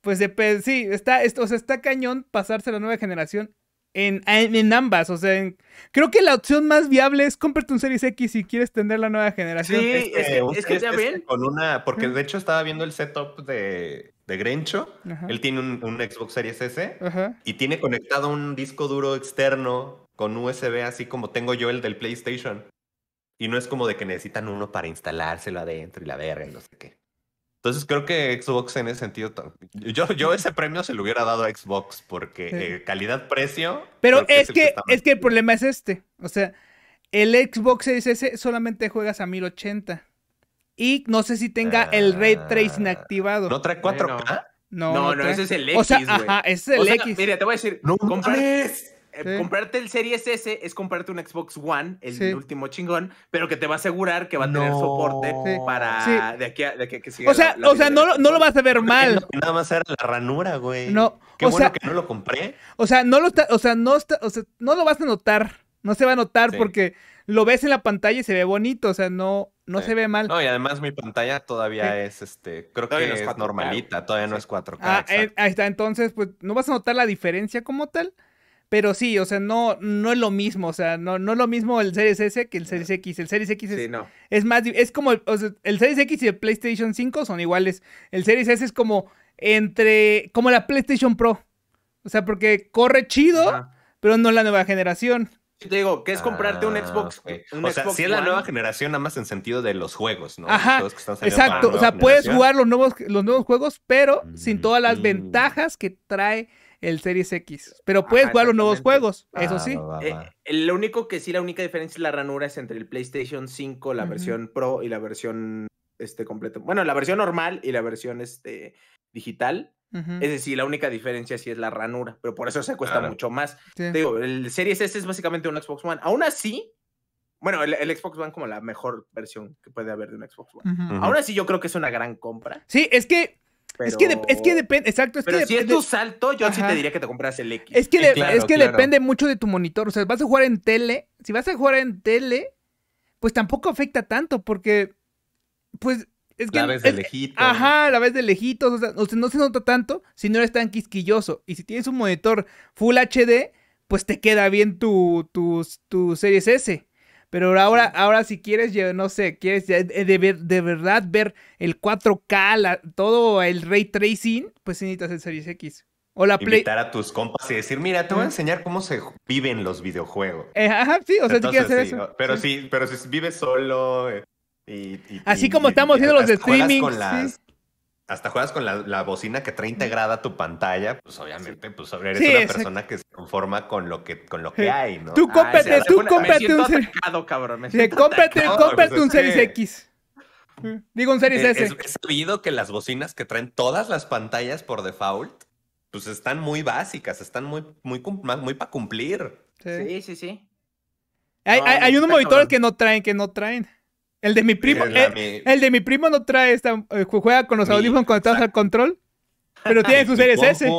pues de, sí, está, esto, o está cañón pasarse a la nueva generación en, ambas. O sea, creo que la opción más viable es cómprate un Series X si quieres tener la nueva generación. Sí, es, que, es con una, porque de hecho estaba viendo el setup de, de Grencho. Él tiene un, Xbox Series S y tiene conectado un disco duro externo con USB, así como tengo yo el del PlayStation. Y no es como de que necesitan uno para instalárselo adentro y la verga no sé qué. Entonces creo que Xbox en ese sentido, yo, yo ese premio se lo hubiera dado a Xbox porque eh, calidad-precio. Pero es que, es que, el problema es este, o sea, el Xbox Series S solamente juegas a 1080 y no sé si tenga el ray tracing inactivado. Ah. ¿No trae 4K? No, no, ese es el X, O sea, ajá, ese es el X. Mira, te voy a decir, no compra, eh, comprarte el Series S es comprarte un Xbox One, el último chingón, pero que te va a asegurar que va a tener soporte para de aquí a, de que siga. O sea, o sea no, lo vas a ver mal. nada más era la ranura, güey. No. Qué bueno que no lo compré. O sea, no lo o sea, no no lo vas a notar. No se va a notar porque lo ves en la pantalla y se ve bonito, o sea, no, no se ve mal. No, y además mi pantalla todavía es, este, creo que es, normalita, todavía no es 4K. Ah, eh, ahí está, entonces, pues, ¿no vas a notar la diferencia como tal? Pero sí, o sea, no, no es lo mismo. O sea, no, es lo mismo el Series S que el Series X. El Series X es, es más. Es como. el Series X y el PlayStation 5 son iguales. El Series S es como entre. Como la PlayStation Pro. O sea, porque corre chido, pero no la nueva generación. Te digo, que es comprarte un ah, Xbox. o sea, si es la nueva generación, nada más en sentido de los juegos, ¿no? Ajá. exacto. O sea, puedes jugar los nuevos, los nuevos juegos, pero sin mm. todas las ventajas que trae el Series X. Pero puedes jugar los nuevos juegos, eso sí. Eh, lo único que sí, la única diferencia es la ranura es entre el PlayStation 5, la versión Pro y la versión este completo. Bueno, la versión normal y la versión este digital. Es decir, la única diferencia sí es la ranura, pero por eso se cuesta mucho más. Te digo, el Series S es básicamente un Xbox One. Aún así, bueno, el, Xbox One como la mejor versión que puede haber de un Xbox One. Aún así yo creo que es una gran compra. Sí, es que es que, es que depende, exacto. Es que si es tu salto, yo sí te diría que te compras el X. Es que, es que depende mucho de tu monitor. O sea, vas a jugar en tele. Si vas a jugar en tele, pues tampoco afecta tanto porque, pues, es que... La ves de lejitos. Ajá, la O sea, no se nota tanto si no eres tan quisquilloso. Y si tienes un monitor Full HD, pues te queda bien tu, tu, tu Series S. Pero ahora, ahora si quieres, no sé, quieres eh, de, de verdad ver el 4K, todo el ray tracing, pues necesitas el Series X. O la Play. Invitar a tus compas y decir, mira, te voy a enseñar cómo se viven los videojuegos. Eh, ajá, sí, o sea, Entonces, quieres hacer eso. Pero sí. pero si vives solo. Eh, y, Así como estamos viendo los streamings. Con hasta juegas con la, bocina que trae integrada tu pantalla, pues obviamente, pues eres una persona que se conforma con lo que, con lo que hay, ¿no? Tú ah, cómpete, tú cómpete un Series. un pues, Series X. Digo un Series eh, S. Es, sabido que las bocinas que traen todas las pantallas por default, pues están muy básicas, están muy, muy, para cumplir. Sí, sí, sí. Hay, hay unos monitores que no traen, que no traen. El de mi primo, eh, el, de mi primo no trae esta, eh, juega con los audífonos cuando estás al control, pero tiene [LAUGHS] sus S.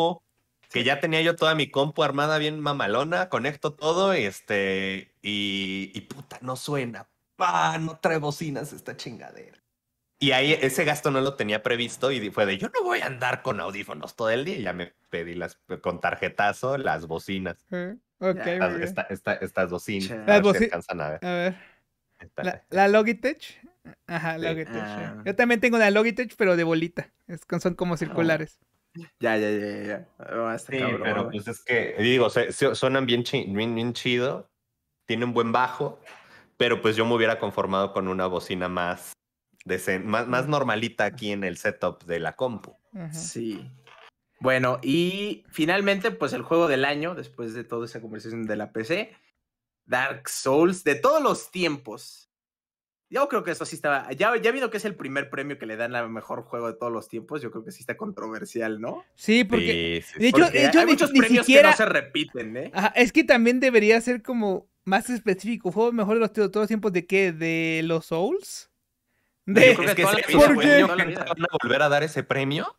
Que ya tenía yo toda mi compu armada bien mamalona, conecto todo este, y este, y, puta, no suena, pa, no trae bocinas esta chingadera. Y ahí ese gasto no lo tenía previsto y fue de yo no voy a andar con audífonos todo el día. Y ya me pedí las con tarjetazo las bocinas. Eh, okay, estas bocinas. Las A ver la, Logitech. Ajá, Logitech. Ah. Yo también tengo una Logitech, pero de bolita. Es, son como ah. circulares. Ya, ya, ya, ya. Oh, sí, pero pues es que, digo, sonan bien, chido, tienen buen bajo, pero pues yo me hubiera conformado con una bocina más, más, normalita aquí en el setup de la compu. Sí. Bueno, y finalmente, pues el juego del año, después de toda esa conversación de la PC, Dark Souls de todos los tiempos. Yo creo que eso sí estaba. Ya, ya vino que es el primer premio que le dan al mejor juego de todos los tiempos. Yo creo que sí está controversial, ¿no? Sí, porque. de hecho, hay muchos ni premios siquiera, que no se repiten, ¿eh? es que también debería ser como más específico. ¿Juego mejor de los, todos los tiempos de qué? ¿De los Souls? es que volver a dar ese premio.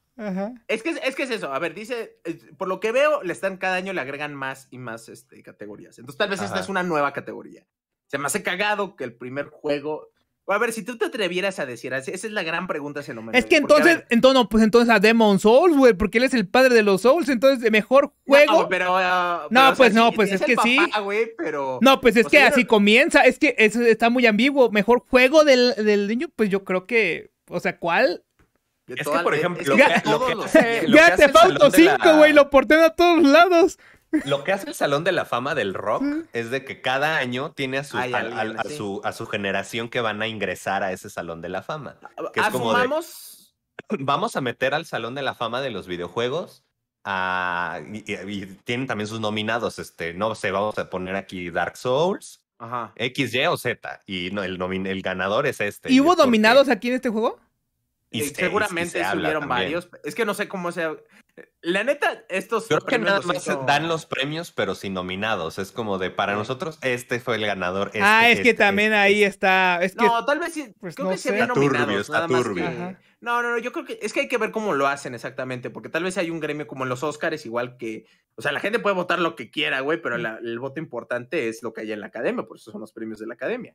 Es, que, es que es eso. A ver, dice, eh, por lo que veo, le están cada año le agregan más y más este, categorías. Entonces, tal vez esta es una nueva categoría. Se me hace cagado que el primer juego a ver, si tú te atrevieras a decir, esa es la gran pregunta merecen. Es que entonces, entonces, pues entonces a Demon Souls, güey, porque él es el padre de los Souls, entonces mejor juego. Ah, no, pero. no, pues no, pues es, que sí. pero, no, pues es que así comienza, es que está muy ambiguo. Mejor juego del, niño, pues yo creo que, o sea, ¿cuál? es que, por ejemplo, güey, lo porté a todos lados. Lo que hace el Salón de la Fama del Rock es de que cada año tiene a su, a, su, a su generación que van a ingresar a ese Salón de la Fama. Ah, ah, [CLEARS THROAT] vamos a meter al Salón de la Fama de los videojuegos. Ah, y, tienen también sus nominados. Este, no sé, vamos a poner aquí Dark Souls, X, Y o Z. Y el, el ganador es este. ¿Y hubo nominados aquí en este juego? Eh, y seguramente subieron varios. Es que no sé cómo sea. La neta, estos. que nada más dan los premios, pero sin nominados. Es como de para nosotros, este fue el ganador. Este, ah, es que este, también este, ahí está. no, tal vez sí. Pues creo que se nominado. No, no, no. Yo creo que es que hay que ver cómo lo hacen exactamente. Porque tal vez hay un gremio como en los Oscars, igual que. O sea, la gente puede votar lo que quiera, güey, pero mm. el voto importante es lo que hay en la academia. Por eso son los premios de la academia.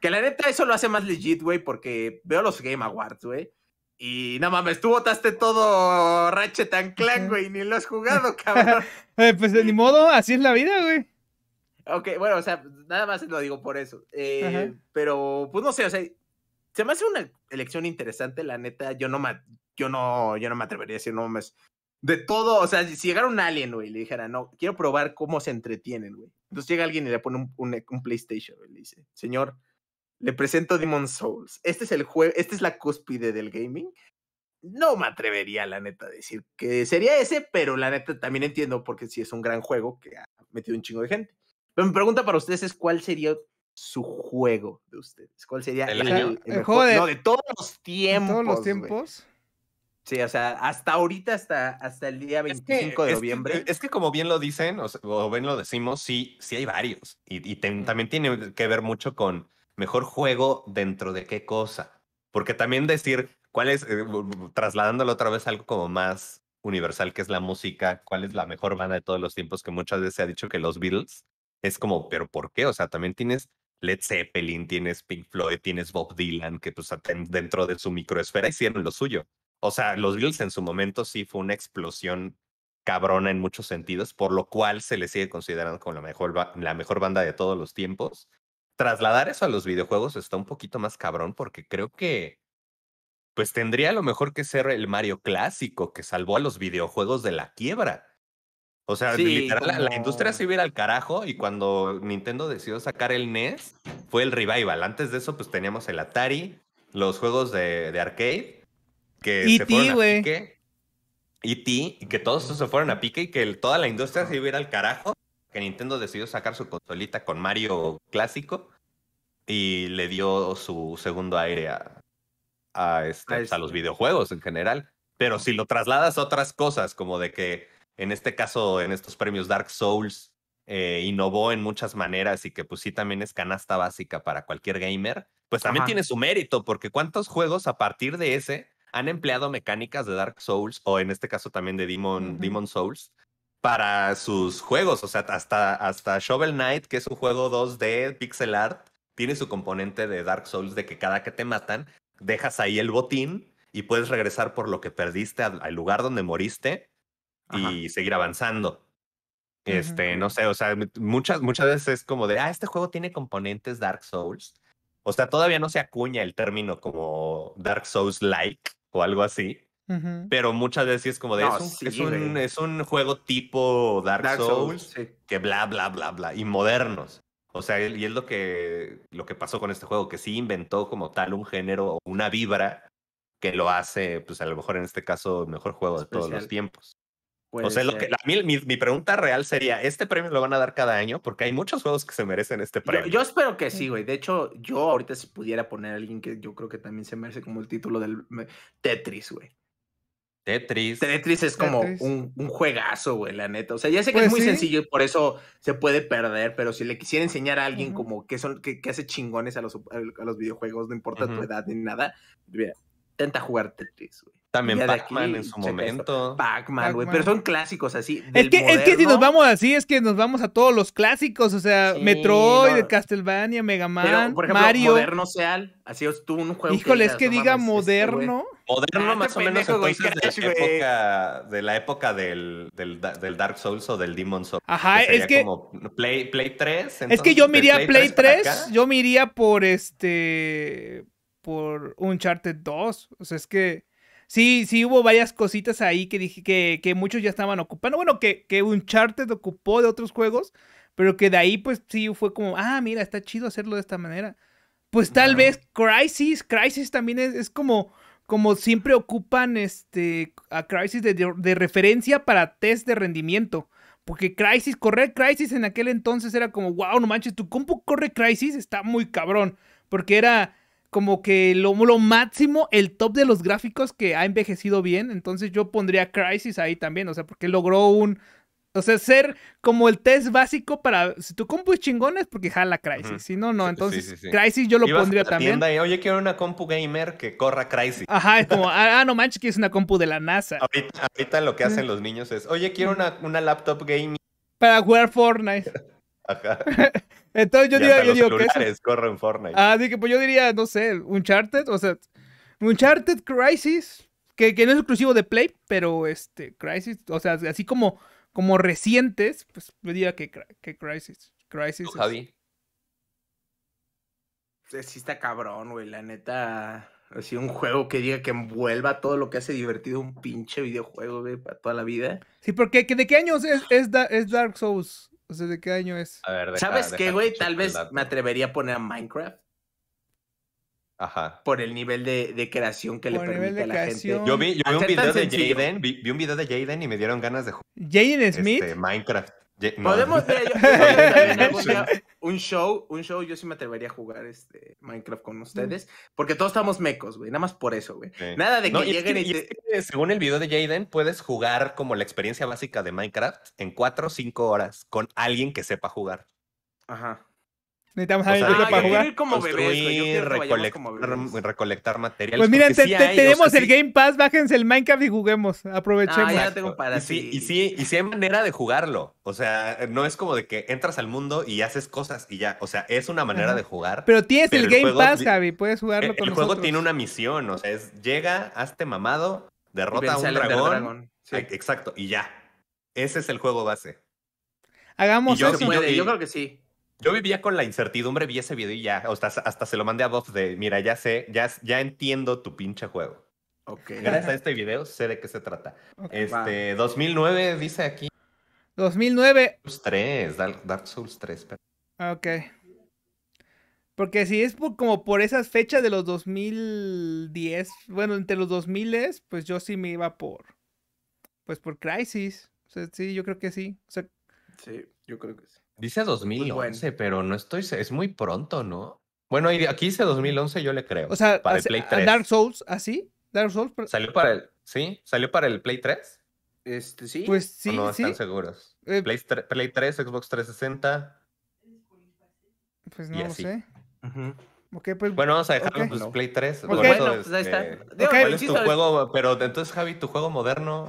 Que la neta, eso lo hace más legit, güey, porque veo los Game Awards, güey y no mames, tú votaste todo Ratchet and Clank, güey, ni lo has jugado, [LAUGHS] cabrón. Eh, pues de ni modo, así es la vida, güey. Ok, bueno, o sea, nada más lo digo por eso. Eh, pero, pues no sé, o sea, se me hace una elección interesante, la neta. Yo no me, yo no, yo no me atrevería a decir, no mames. De todo, o sea, si llegara un alien, güey, le dijera, no, quiero probar cómo se entretienen, güey. Entonces llega alguien y le pone un, un PlayStation, güey, le dice, señor, le presento Demon Souls. Este es el juego, esta es la cúspide del gaming. No me atrevería, la neta, a decir que sería ese, pero la neta también entiendo porque sí es un gran juego que ha metido un chingo de gente. Pero mi pregunta para ustedes es cuál sería su juego de ustedes. ¿Cuál sería el, juego de, todos los tiempos? Sí, o sea, hasta ahorita, hasta, hasta el día 25 de noviembre. Es que, como bien lo dicen, o, bien lo decimos, sí, sí hay varios. Y, también tiene que ver mucho con mejor juego dentro de qué cosa. Porque también decir cuál es, eh, trasladándolo otra vez algo como más universal, que es la música, cuál es la mejor banda de todos los tiempos, que muchas veces se ha dicho que los Beatles, es como, pero ¿por qué? O sea, también tienes Led Zeppelin, tienes Pink Floyd, tienes Bob Dylan, que pues dentro de su microesfera hicieron lo suyo. O sea, los Beatles en su momento sí fue una explosión cabrona en muchos sentidos, por lo cual se le sigue considerando como la mejor, la mejor banda de todos los tiempos trasladar eso a los videojuegos está un poquito más cabrón porque creo que pues tendría a lo mejor que ser el Mario clásico que salvó a los videojuegos de la quiebra. O sea, la, industria se iba al carajo y cuando Nintendo decidió sacar el NES fue el revival. Antes de eso, pues teníamos el Atari, los juegos de, arcade que se fueron a pique. y que todos se fueron a pique y que toda la industria se iba al carajo que Nintendo decidió sacar su consolita con Mario clásico y le dio su segundo aire a, a, este, pues, los este. videojuegos en general. Pero si lo trasladas a otras cosas, como de que en este caso, en estos premios Dark Souls, eh, innovó en muchas maneras y que pues sí también es canasta básica para cualquier gamer, pues también tiene su mérito, porque cuántos juegos a partir de ese han empleado mecánicas de Dark Souls o en este caso también de Demon, Demon Souls para sus juegos. O sea, hasta, hasta Shovel Knight, que es un juego 2D pixel art, tiene su componente de Dark Souls de que cada que te matan, dejas ahí el botín y puedes regresar por lo que perdiste al, lugar donde moriste y seguir avanzando. Este, no sé, o sea, muchas, muchas veces es como de, ah, este juego tiene componentes Dark Souls. O sea, todavía no se acuña el término como Dark Souls-like o algo así, pero muchas veces es como de es, un, juego tipo Dark, Souls, que bla, bla, bla, bla, y modernos. O sea, y es lo que, lo que pasó con este juego, que sí inventó como tal un género, o una vibra que lo hace, pues a lo mejor en este caso, mejor juego de todos los tiempos. o sea, lo que, mi, pregunta real sería, ¿este premio lo van a dar cada año? Porque hay muchos juegos que se merecen este premio. Yo, yo espero que sí, güey. De hecho, yo ahorita si pudiera poner a alguien que yo creo que también se merece como el título del Tetris, güey. Tetris. Tetris es como Un, juegazo, güey, la neta. O sea, ya sé que es pues muy sencillo y por eso se puede perder, pero si le quisiera enseñar a alguien como que son, que, hace chingones a los, a los, videojuegos, no importa tu edad ni nada, mira, intenta jugar Tetris, güey. También Pac-Man en su momento. Pac-Man, güey. pero son clásicos así. es, que, si nos vamos así, es que nos vamos a todos los clásicos. O sea, Metroid, Castlevania, Mega Man, pero, por ejemplo, Mario. Moderno Seal. Así es tú un juego. Híjole, es que diga este moderno. Moderno ah, más o menos entonces de, la época, del, Dark Souls o del Demon's Souls. Ajá, es que... Play, 3. es que yo miría Play, Play 3, yo miría por este... por Uncharted 2. O sea, es que... Sí, sí hubo varias cositas ahí que dije que, muchos ya estaban ocupando. Bueno, que, que Uncharted ocupó de otros juegos, pero que de ahí pues sí fue como, ah, mira, está chido hacerlo de esta manera. Pues tal vez Crisis, Crisis también es como como siempre ocupan este, a Crisis de, referencia para test de rendimiento. Porque Crisis, correr Crisis en aquel entonces era como, wow, no manches, tu compu corre Crisis, está muy cabrón. Porque era como que lo, lo máximo, el top de los gráficos que ha envejecido bien. Entonces yo pondría Crisis ahí también, o sea, porque logró un o sea, ser como el test básico para. Si tu compu es chingona es porque jala crisis, Si no, no. Entonces, crisis yo lo pondría también. Oye, quiero una compu gamer que corra crisis. Ajá, es como, ah, ah no manches, que es una compu de la NASA. Ahorita, lo que hacen los niños es, oye, quiero una, laptop gaming. Para jugar Fortnite. [LAUGHS] Ajá. [LAUGHS] Entonces yo, diría, yo que. corren Fortnite. Ah, pues yo diría, no sé, Uncharted. O sea, Uncharted Crisis. Que, que no es exclusivo de Play, pero este, Crisis. O sea, así como como recientes, pues me diría que, que Crisis. Crisis. Javi. Sí está cabrón, güey, la neta. Así un juego que diga que envuelva todo lo que hace divertido un pinche videojuego, güey, para toda la vida. Sí, porque ¿de qué años es, es, Dark Souls? O sea, ¿de qué año es? A ver, ¿Sabes qué, güey? Tal vez me atrevería a poner a Minecraft. Ajá. Por el nivel de, creación que le permite a la gente. Yo vi, un video de Jaden, vi, un video de Jaden y me dieron ganas de jugar. Jaden este, Smith. Minecraft. Podemos [LAUGHS] un show, un show, yo sí me atrevería a jugar este Minecraft con mm. ustedes, porque todos estamos mecos, güey, nada más por eso, güey. Nada de que lleguen según el video de Jaden, puedes jugar como la experiencia básica de Minecraft en 4 o 5 horas con alguien que sepa jugar. Ajá. Necesitamos alguien que para jugar. como recolectar, material Pues miren, tenemos el Game Pass, bájense el Minecraft y juguemos. Aprovechemos. Ah, ya para y sí, y sí, hay manera de jugarlo. O sea, no es como de que entras al mundo y haces cosas y ya. O sea, es una manera de jugar. Pero tienes el Game Pass, Javi, puedes jugarlo con El juego tiene una misión, o sea, es llega, hazte mamado, derrota a un dragón. Exacto, y ya. Ese es el juego base. Hagamos eso. yo creo que sí. Yo vivía con la incertidumbre, vi ese video y ya, hasta, hasta se lo mandé a voz de, mira, ya sé, ya, ya entiendo tu pinche juego. Okay. Gracias a este video sé de qué se trata. este, 2009 dice aquí. 2009. Dark Souls 3, Dark Souls 3. Ah, ok. Porque si es como por esas fechas de los 2010, bueno, entre los 2000, pues yo sí me iba por, pues por Crisis. sí, yo creo que sí. sí, yo creo que sí. Dice 2011, pues pero no estoy. Es muy pronto, ¿no? Bueno, aquí dice 2011, yo le creo. O sea, para el Play 3. ¿ah, Dark Souls, ¿así? Dark Souls. Salió para el. Sí, salió para el Play 3. Este, sí. Pues sí. no están seguros. Eh, Play, Play, 3, Xbox 360. Pues no lo sé. Pues, bueno, vamos a dejarlo pues, Play 3. Bueno, pues ahí está. ¿Cuál es tu juego? Pero entonces, Javi, tu juego moderno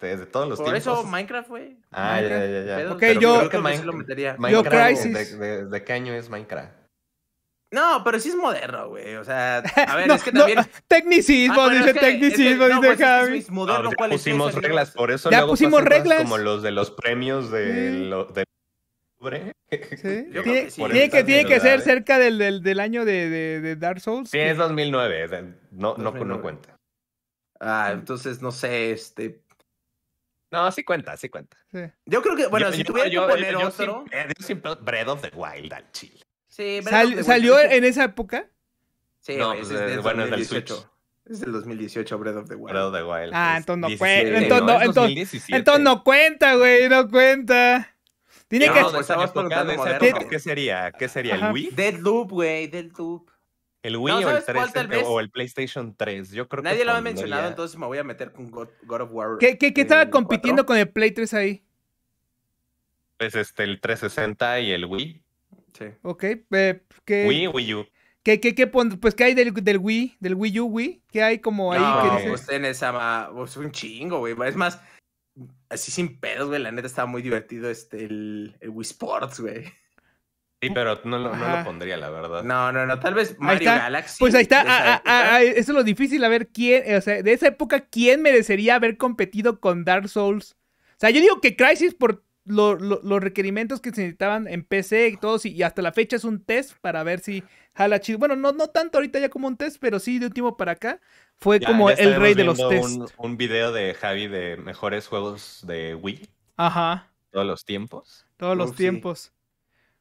desde todos los Por tiempos. Por eso Minecraft, güey. Ah, ya, ya, ya. Pero, ok, yo. Creo que Minecraft, lo metería. yo Crisis. De, de, ¿De qué año es Minecraft? No, pero sí es moderno, güey. O sea, a [LAUGHS] ver, es que también. Tecnicismo, Dice bueno, dice Javi. es que, no, dice Javi. Es moderno, ah, ya pusimos reglas, por eso ya pusimos reglas. como los de los premios de, sí. lo, [LAUGHS] tiene que, sí. que, ser cerca del, año de, Dark Souls. Sí, es 2009. no cuenta. Ah, entonces no sé, este. No, sí cuenta, sí cuenta. Yo creo que, bueno, si tuviera que eh, poner otro. Bread of the Wild al chile. Sí, ¿Salió en esa época? Sí, no, pues, eh, es del 2018. Es del 2018, Bread of the Wild. Bread of the Wild. Ah, pues, entonces no, entonces, entonces, no cuenta, güey, no cuenta. Tiene que. ser pues, ¿Qué, sería? ¿Qué sería el Wii? Dead Loop, güey, Loop. ¿El Wii o, el eh, eh, PlayStation 3? Yo creo Nadie lo ha mencionado, entonces me voy a meter con God, of War. ¿Qué, estaba compitiendo con el Play 3 ahí? Pues este, el 360 y el Wii. Sí. Ok, eh, Wii, Wii U. ¿Qué, qué, qué pues, ¿qué hay del, Wii? ¿Del Wii U, Wii? ¿Qué hay como ahí? No, que pues en esa, Pues, un chingo, güey. Es más, así sin pedos, güey. La neta estaba muy divertido este, el Wii Sports, güey. Sí, pero no, lo pondría, la verdad. No, no, no, tal vez Mario Galaxy. Pues ahí está, ah, ah, ah, eso es lo difícil, a ver quién, eh, o sea, de esa época, ¿quién merecería haber competido con Dark Souls? O sea, yo digo que Crisis por los requerimientos que se necesitaban en PC y todos, y, hasta la fecha es un test para ver si jala chido. Bueno, no, no tanto ahorita ya como un test, pero sí de último para acá fue como el rey de los test Un, video de Javi de mejores juegos de Wii. Ajá. Todos los tiempos. Todos los tiempos.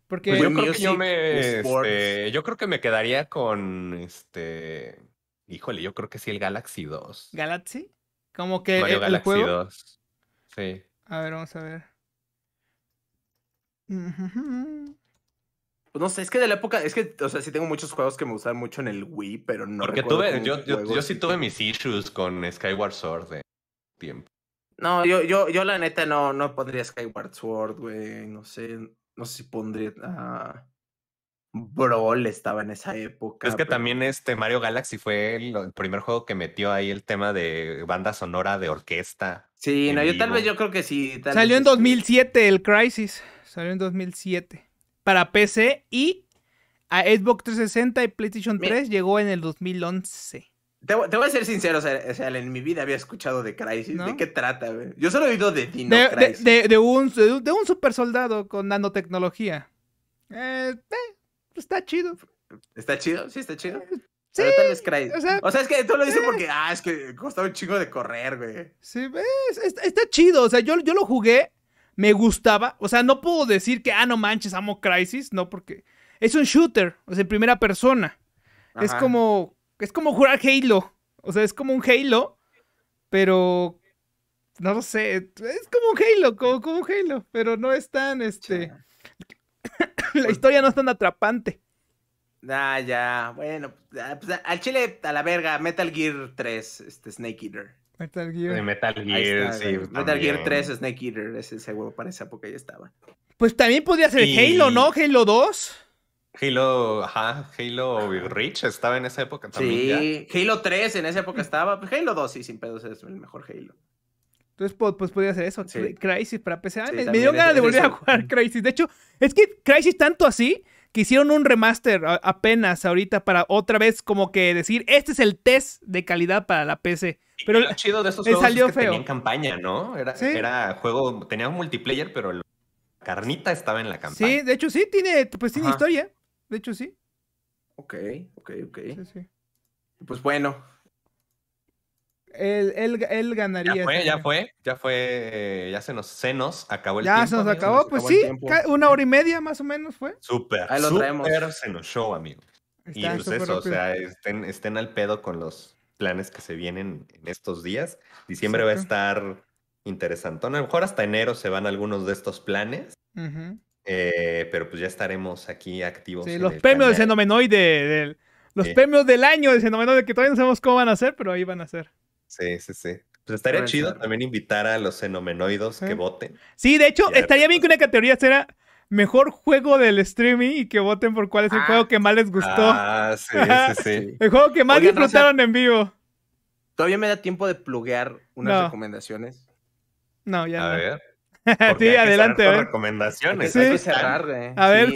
Porque pues yo, creo que yo, me, este, yo creo que me quedaría con este. Híjole, yo creo que sí, el Galaxy 2. ¿Galaxy? Como que. el, Galaxy 2. Sí. A ver, vamos a ver. Pues no sé, es que de la época, es que, o sea, sí tengo muchos juegos que me gustaban mucho en el Wii, pero no. Porque tuve, yo, sí tuve mis issues con Skyward Sword de tiempo. No, yo, yo, yo la neta no, no pondría Skyward Sword, güey, no sé no sé si pondría a... Ah, Brawl estaba en esa época. Es que también este Mario Galaxy fue el, primer juego que metió ahí el tema de banda sonora de orquesta. Sí, no, yo tal vez yo creo que sí. Salió en 2007 este el Crisis. Salió en 2007 para PC y a Xbox 360 y PlayStation 3 llegó en el 2011. Te, voy a ser sincero, o sea, en mi vida había escuchado de Crisis. ¿De qué trata? Güey? Yo solo he oído de Dino de, Crisis. De, un, de un super soldado con nanotecnología. Eh, eh, está chido. ¿Está chido? Sí, está chido. Eh, sí, Pero tal Crisis. O sea, es que tú lo dices porque, ah, es que costaba un chingo de correr, güey. Sí, ¿ves? está, chido. O sea, yo, yo lo jugué, me gustaba. O sea, no puedo decir que, ah, no manches, amo Crisis. No, porque es un shooter, o sea, en primera persona. Es como es como jugar Halo. O sea, es como un Halo, pero no lo sé. Es como un Halo, como, un Halo, pero no es tan este. [COUGHS] la historia no es tan atrapante. Ah, ya. Bueno, pues, ah, pues, al chile, a la verga, Metal Gear 3, este Snake Eater. Metal Gear. Metal Gear, Metal pues, Gear 3, Snake Eater, ese, seguro para esa época ya estaba. Pues también podría ser Halo, ¿no? Halo 2. Halo, ajá, Halo Reach estaba en esa época también. Sí, Halo 3 en esa época estaba. Pues, Halo 2 sí, sin pedos es el mejor Halo. Entonces, pues podría hacer eso. Crisis para PC. Ah, me, dio ganas de volver a jugar Crisis. De hecho, es que Crisis tanto así que hicieron un remaster apenas ahorita para otra vez como que decir, este es el test de calidad para la PC. Pero lo chido de esos juegos salió es que campaña, ¿no? Era, juego, tenía un multiplayer, pero la carnita estaba en la campaña. Sí, de hecho sí, tiene, pues tiene historia. De hecho, sí. Ok, ok, ok. Pues bueno. Él, él, él ganaría. Ya fue, ya fue, ya se nos, se nos acabó el tiempo. Ya se nos acabó, pues sí, una hora y media más o menos fue. Súper, Súper se nos show, amigo. y pues eso, o sea, estén, estén al pedo con los planes que se vienen en estos días. Diciembre va a estar interesante. A lo mejor hasta enero se van algunos de estos planes. Ajá. Eh, pero pues ya estaremos aquí activos. los premios del Xenomenoide, los premios del año del Xenomenoide, que todavía no sabemos cómo van a ser, pero ahí van a ser. Sí, sí, sí. Pues estaría chido también invitar a los fenomenoidos que voten. Sí, de hecho, estaría bien que pues, una categoría será mejor juego del streaming y que voten por cuál es el juego ah. que más les gustó. Ah, sí, sí, [LAUGHS] sí. el juego que más disfrutaron en vivo. ¿Todavía me da tiempo de pluguear unas recomendaciones? No, ya no. ver. [LAUGHS] sí, adelante. recomendaciones. cerrar, A ver,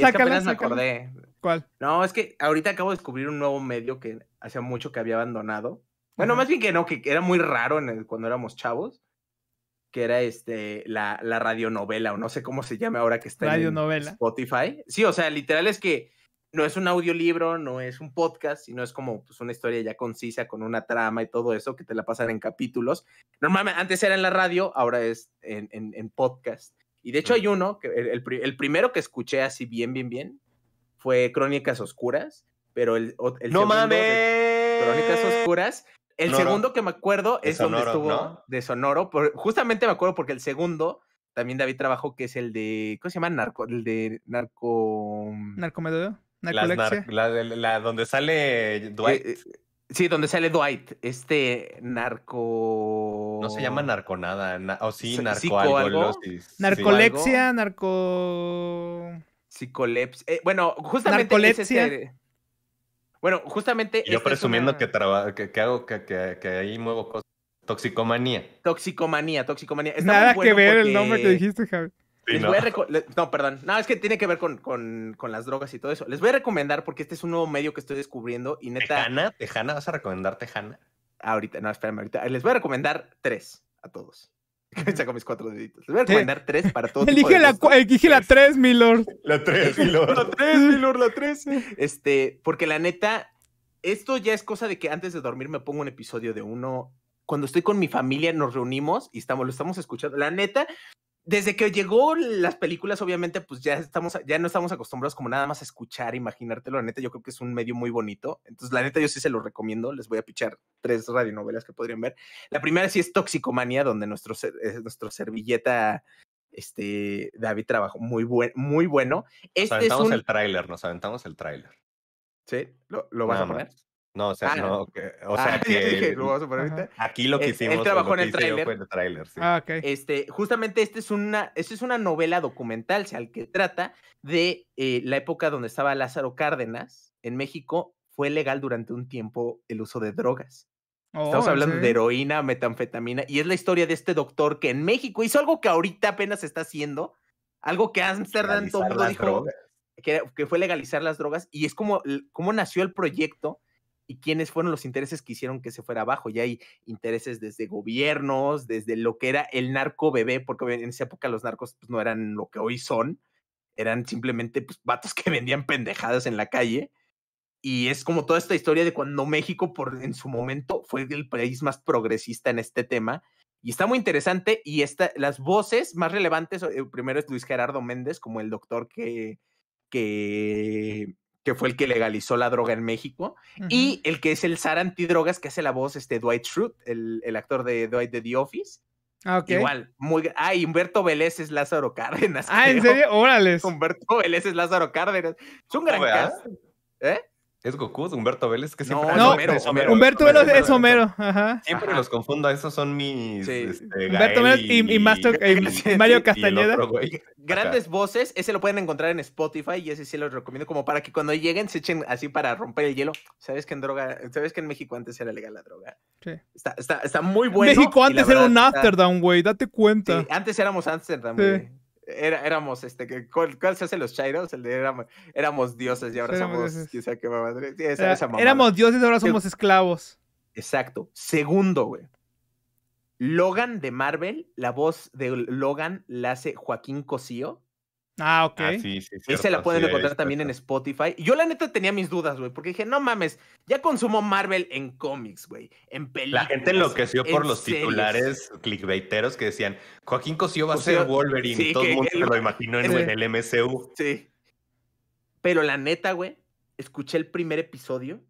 acordé. ¿Cuál? No, es que ahorita acabo de descubrir un nuevo medio que hacía mucho que había abandonado. Bueno, más bien que no, que era muy raro cuando éramos chavos, que era este la, la radionovela, o no sé cómo se llama ahora que está en Spotify. Sí, o sea, literal es que no es un audiolibro, no es un podcast, sino es como pues, una historia ya concisa con una trama y todo eso que te la pasan en capítulos. Normalmente antes era en la radio, ahora es en, podcast. Y de hecho hay uno, que el, primero que escuché así bien, bien, bien, fue Crónicas Oscuras, pero el, ¡No mames! Crónicas Oscuras. El segundo que me acuerdo es donde estuvo de Sonoro. justamente me acuerdo porque el segundo también David trabajó, que es el de, ¿cómo se llama? Narco, el de Narco... Mm, ¿Narcomedio? La, donde sale Dwight. Eh, eh, sí, donde sale Dwight, este narco. No se llama narconada, o sí, narco algo? Narcolepsia, narco. Psicolepsia. Eh, bueno, justamente. Este bueno, justamente. Yo presumiendo que, que, hago, que, ahí muevo cosas. Toxicomanía. Toxicomanía, toxicomanía. Nada que ver el nombre que dijiste, Javi no. perdón. No, es que tiene que ver con, las drogas y todo eso. Les voy a recomendar porque este es un nuevo medio que estoy descubriendo y neta. ¿Tejana? ¿Tejana? ¿Vas a recomendar Tejana? Ahorita, no, espérame, ahorita. Les voy a recomendar tres a todos. [LAUGHS] Saco mis cuatro deditos. Les voy a recomendar tres para todos. [LAUGHS] Elige, la, elige la tres, mi La tres, mi [LAUGHS] la tres, mi la tres. Este, porque la neta, esto ya es cosa de que antes de dormir me pongo un episodio de uno. Cuando estoy con mi familia, nos reunimos y estamos, lo estamos escuchando. La neta, desde que llegó las películas, obviamente, pues ya estamos, ya no estamos acostumbrados como nada más a escuchar, imaginártelo. La neta, yo creo que es un medio muy bonito. Entonces, la neta, yo sí se lo recomiendo. Les voy a pichar tres radionovelas que podrían ver. La primera sí es Toxicomania, donde eh, nuestro, servilleta, este, David trabajó muy, buen, muy bueno. nos este aventamos el tráiler, nos aventamos el tráiler. Sí, lo, vas a poner. No, o sea, no. o ah, sea, [LAUGHS] Aquí lo que hicimos. el trabajo en el tráiler. Ah, este, justamente este es, una, es una novela documental, o sea, que trata de eh, la época donde estaba Lázaro Cárdenas en México. Fue legal durante un tiempo el uso de drogas. Estamos oh, hablando de heroína, metanfetamina, y es la historia de este doctor que en México hizo algo que ahorita apenas está haciendo, algo que Amsterdam dijo, que, fue legalizar las drogas, y es como, como nació el proyecto y quiénes fueron los intereses que hicieron que se fuera abajo. Ya hay intereses desde gobiernos, desde lo que era el narco bebé, porque en esa época los narcos pues, no eran lo que hoy son, eran simplemente pues, vatos que [LAUGHS] vendían pendejadas en la calle. Y es como toda esta historia de cuando México por, en su momento fue el país más progresista en este tema. Y está muy interesante y esta, las voces más relevantes, eh, primero es Luis Gerardo Méndez como el doctor que, que que fue el que legalizó la droga en México, y el que es el zar antidrogas, que hace la voz este Dwight Schrute, el, actor de Dwight de The Office. Ah, okay. Igual, muy. Ah, Humberto Vélez es Lázaro Cárdenas. Ah, ¿en serio? Órale. Humberto Vélez es Lázaro Cárdenas. Es un gran ah? cast. ¿Eh? ¿Es Goku? Humberto Vélez? Que siempre no, Homero, es Homero. Humberto Vélez es Homero. Ajá. Siempre los confundo. Esos son mis. Este, Humberto Vélez y, Master, Mario Castañeda. Grandes voces. Ese lo pueden encontrar en Spotify y ese sí lo recomiendo. Como para que cuando lleguen se echen así para romper el hielo. ¿Sabes que en droga? ¿Sabes que en México antes era legal la droga? Sí. Está, muy bueno. México antes era un Amsterdam, güey. Date cuenta. Sí, antes éramos Amsterdam, güey éramos, este, ¿cuál, ¿cuál, se hace los chairos? El de éramos, éramos dioses y ahora somos, Quizá, qué madre. éramos dioses, y ahora somos esclavos. Exacto. Segundo, güey. Logan de Marvel, la voz de Logan la hace Joaquín Cosío. Ah, ok. Ah, sí, y se la pueden encontrar también en Spotify. Yo la neta tenía mis dudas, güey, porque dije, no mames, ya consumo Marvel en cómics, güey, en películas. La gente enloqueció por los titulares clickbaiteros que decían, Joaquín Cosío va a ser Wolverine, todo el mundo se lo imaginó en el MCU. Sí. Pero la neta, güey, escuché el primer episodio,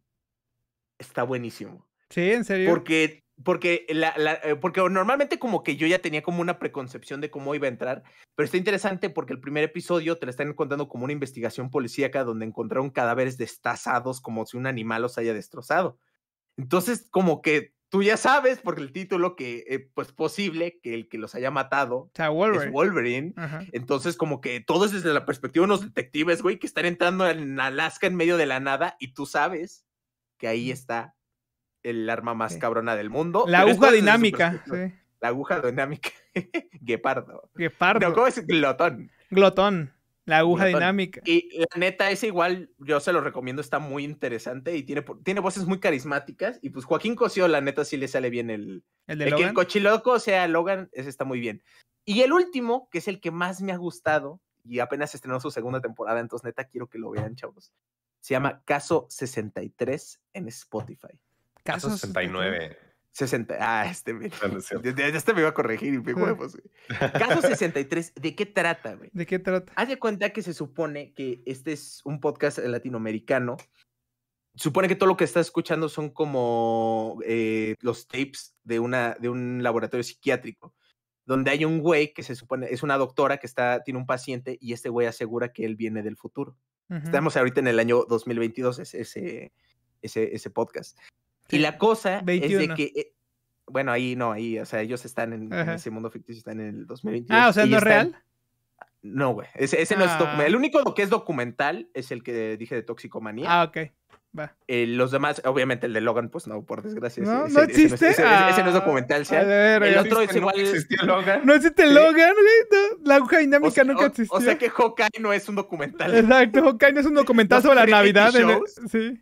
está buenísimo. Sí, en serio. Porque porque, la, eh, porque normalmente como que yo ya tenía como una preconcepción de cómo iba a entrar, pero está interesante porque el primer episodio te la están contando como una investigación policíaca donde encontraron cadáveres destazados como si un animal los haya destrozado. Entonces como que tú ya sabes porque el título que eh, pues posible que el que los haya matado es Wolverine. Entonces como que todo es desde la perspectiva de unos detectives, güey, que están entrando en Alaska en medio de la nada y tú sabes que ahí está el arma más cabrona del mundo. La aguja dinámica. La aguja dinámica. [LAUGHS] Guepardo. Guepardo. ¿cómo es? Glotón. Glotón. La aguja dinámica. Y la neta, es igual, yo se lo recomiendo, está muy interesante y tiene, tiene voces muy carismáticas. Y pues Joaquín Cosío, la neta, sí le sale bien el. El de o cochiloco sea Logan, ese está muy bien. Y el último, que es el que más me ha gustado, y apenas estrenó su segunda temporada, entonces neta, quiero que lo vean, chavos. Se llama Caso 63 en Spotify. Caso 69. 60, ah, este me, [LAUGHS] este me iba a corregir y me huevos. Pues, Caso 63, [LAUGHS] ¿de qué trata, güey? ¿De qué trata? Haz de cuenta que se supone que este es un podcast latinoamericano. Supone que todo lo que estás escuchando son como eh, los tapes de, una, de un laboratorio psiquiátrico, donde hay un güey que se supone es una doctora que está, tiene un paciente y este güey asegura que él viene del futuro. Estamos ahorita en el año 2022, ese, ese, ese podcast. Y la cosa es de que. Eh, bueno, ahí no, ahí, o sea, ellos están en, ese mundo ficticio, están en el 2021. Ah, o sea, no es real. No, güey. Ese, ese no es documental. Ah. El único que es documental es el que dije de toxicomanía. Ah, ok. Va. Eh, los demás, obviamente el de Logan, pues no, por desgracia. No, ese, no existe. Ese, no es ah, documental, ¿sí? ver, El otro es igual. No Logan. No existe eh, Logan, la aguja dinámica nunca existió. O, sea que Hawkeye no es un documental. Exacto, Hawkeye no es un documental sobre la Navidad. sí.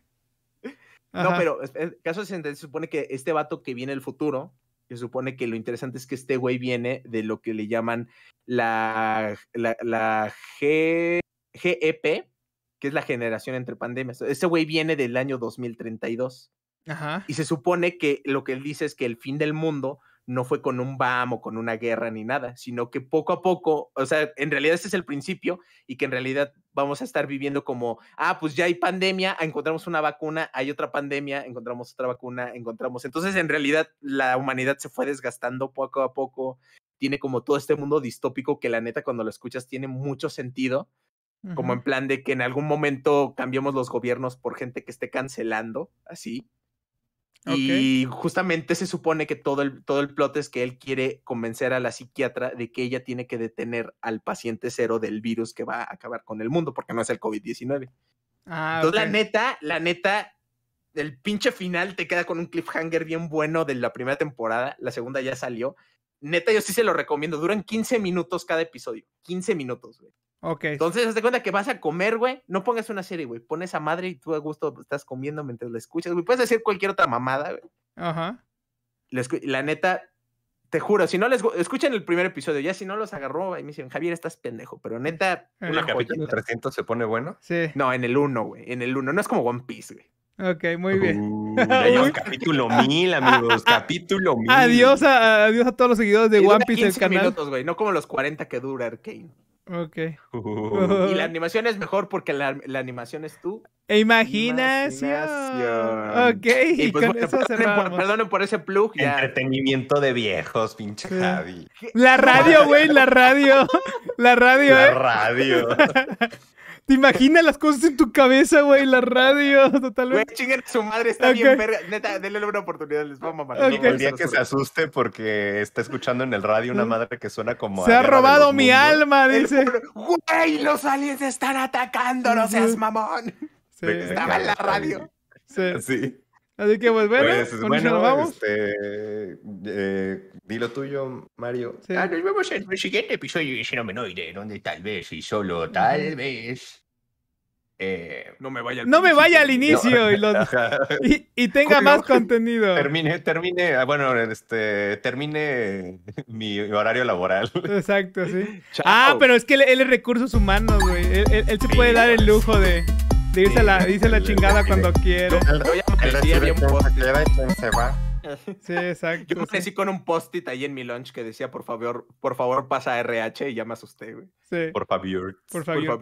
No, pero el caso se supone que este vato que viene del futuro, se supone que lo interesante es que este güey viene de lo que le llaman la, la, GEP, que es la generación entre pandemias. Ese güey viene del año 2032. Ajá. Y se supone que lo que él dice es que el fin del mundo no fue con un BAM o con una guerra ni nada, sino que poco a poco, o sea, en realidad ese es el principio y que en realidad vamos a estar viviendo como, ah, pues ya hay pandemia, encontramos una vacuna, hay otra pandemia, encontramos otra vacuna, encontramos. Entonces, en realidad, la humanidad se fue desgastando poco a poco, tiene como todo este mundo distópico que la neta cuando lo escuchas tiene mucho sentido, como en plan de que en algún momento cambiemos los gobiernos por gente que esté cancelando, así, y justamente se supone que todo el, todo el plot es que él quiere convencer a la psiquiatra de que ella tiene que detener al paciente cero del virus que va a acabar con el mundo, porque no es el COVID-19. Ah, Entonces, la neta, la neta, el pinche final te queda con un cliffhanger bien bueno de la primera temporada, la segunda ya salió. Neta, yo sí se lo recomiendo, duran 15 minutos cada episodio, 15 minutos, güey. Ok. Entonces, hazte cuenta que vas a comer, güey. No pongas una serie, güey. Pones a madre y tú a gusto estás comiendo mientras la escuchas, güey. Puedes decir cualquier otra mamada, güey. Ajá. La, neta, te juro, si no les escuchan el primer episodio, ya si no los agarró, y me dicen, Javier, estás pendejo, pero neta. ¿En capítulo 300 se pone bueno? Sí. No, en el 1, güey. En el 1. No es como One Piece, güey. Ok, muy bien. [LAUGHS] capítulo mil, amigos. capítulo 1000. Adiós a, adiós a todos los seguidores de One Piece canal. minutos, güey. No como los 40 que dura Arkane. Ok. [LAUGHS] Y la [LAUGHS] animación es mejor porque la, animación es tú. E imaginación. Ok, y, pues, eso perdonen por, ese plug. Entretenimiento de viejos, pinche Javi. La radio, güey, la radio. [LAUGHS] La radio, La ¿eh? radio. ¿Te imaginas las cosas en tu cabeza, güey? La radio, [LAUGHS] totalmente. Güey, chinguen su madre, está bien verga. Neta, denle una oportunidad, les vamos, a mamar. Okay. El día que se asuste porque está escuchando en el radio una mm. madre que suena como. Se ha robado mi alma, dice. Güey, los aliens están atacando, no seas mamón. Estaba en la radio. Sí. sí. Así que pues bueno, pues, nos vamos. Este, eh, tuyo, Mario. Ah, nos vemos en el siguiente episodio de Xenomenoide, donde tal vez y solo tal vez. no me vaya al, no me vaya al inicio y, [LAUGHS] y, tenga más contenido. Termine, termine, ah, bueno, este, termine [LAUGHS] mi horario laboral. Exacto, sí. [LAUGHS] Ah, pero es que él, es recursos humanos, güey. él se puede dar el lujo de dice la, la, el, chingada cuando va. Sí, exacto. Yo crecí con un post-it ahí en mi lunch que decía, por favor, por favor, pasa RH y llamas a usted, güey. Por favor. Por favor.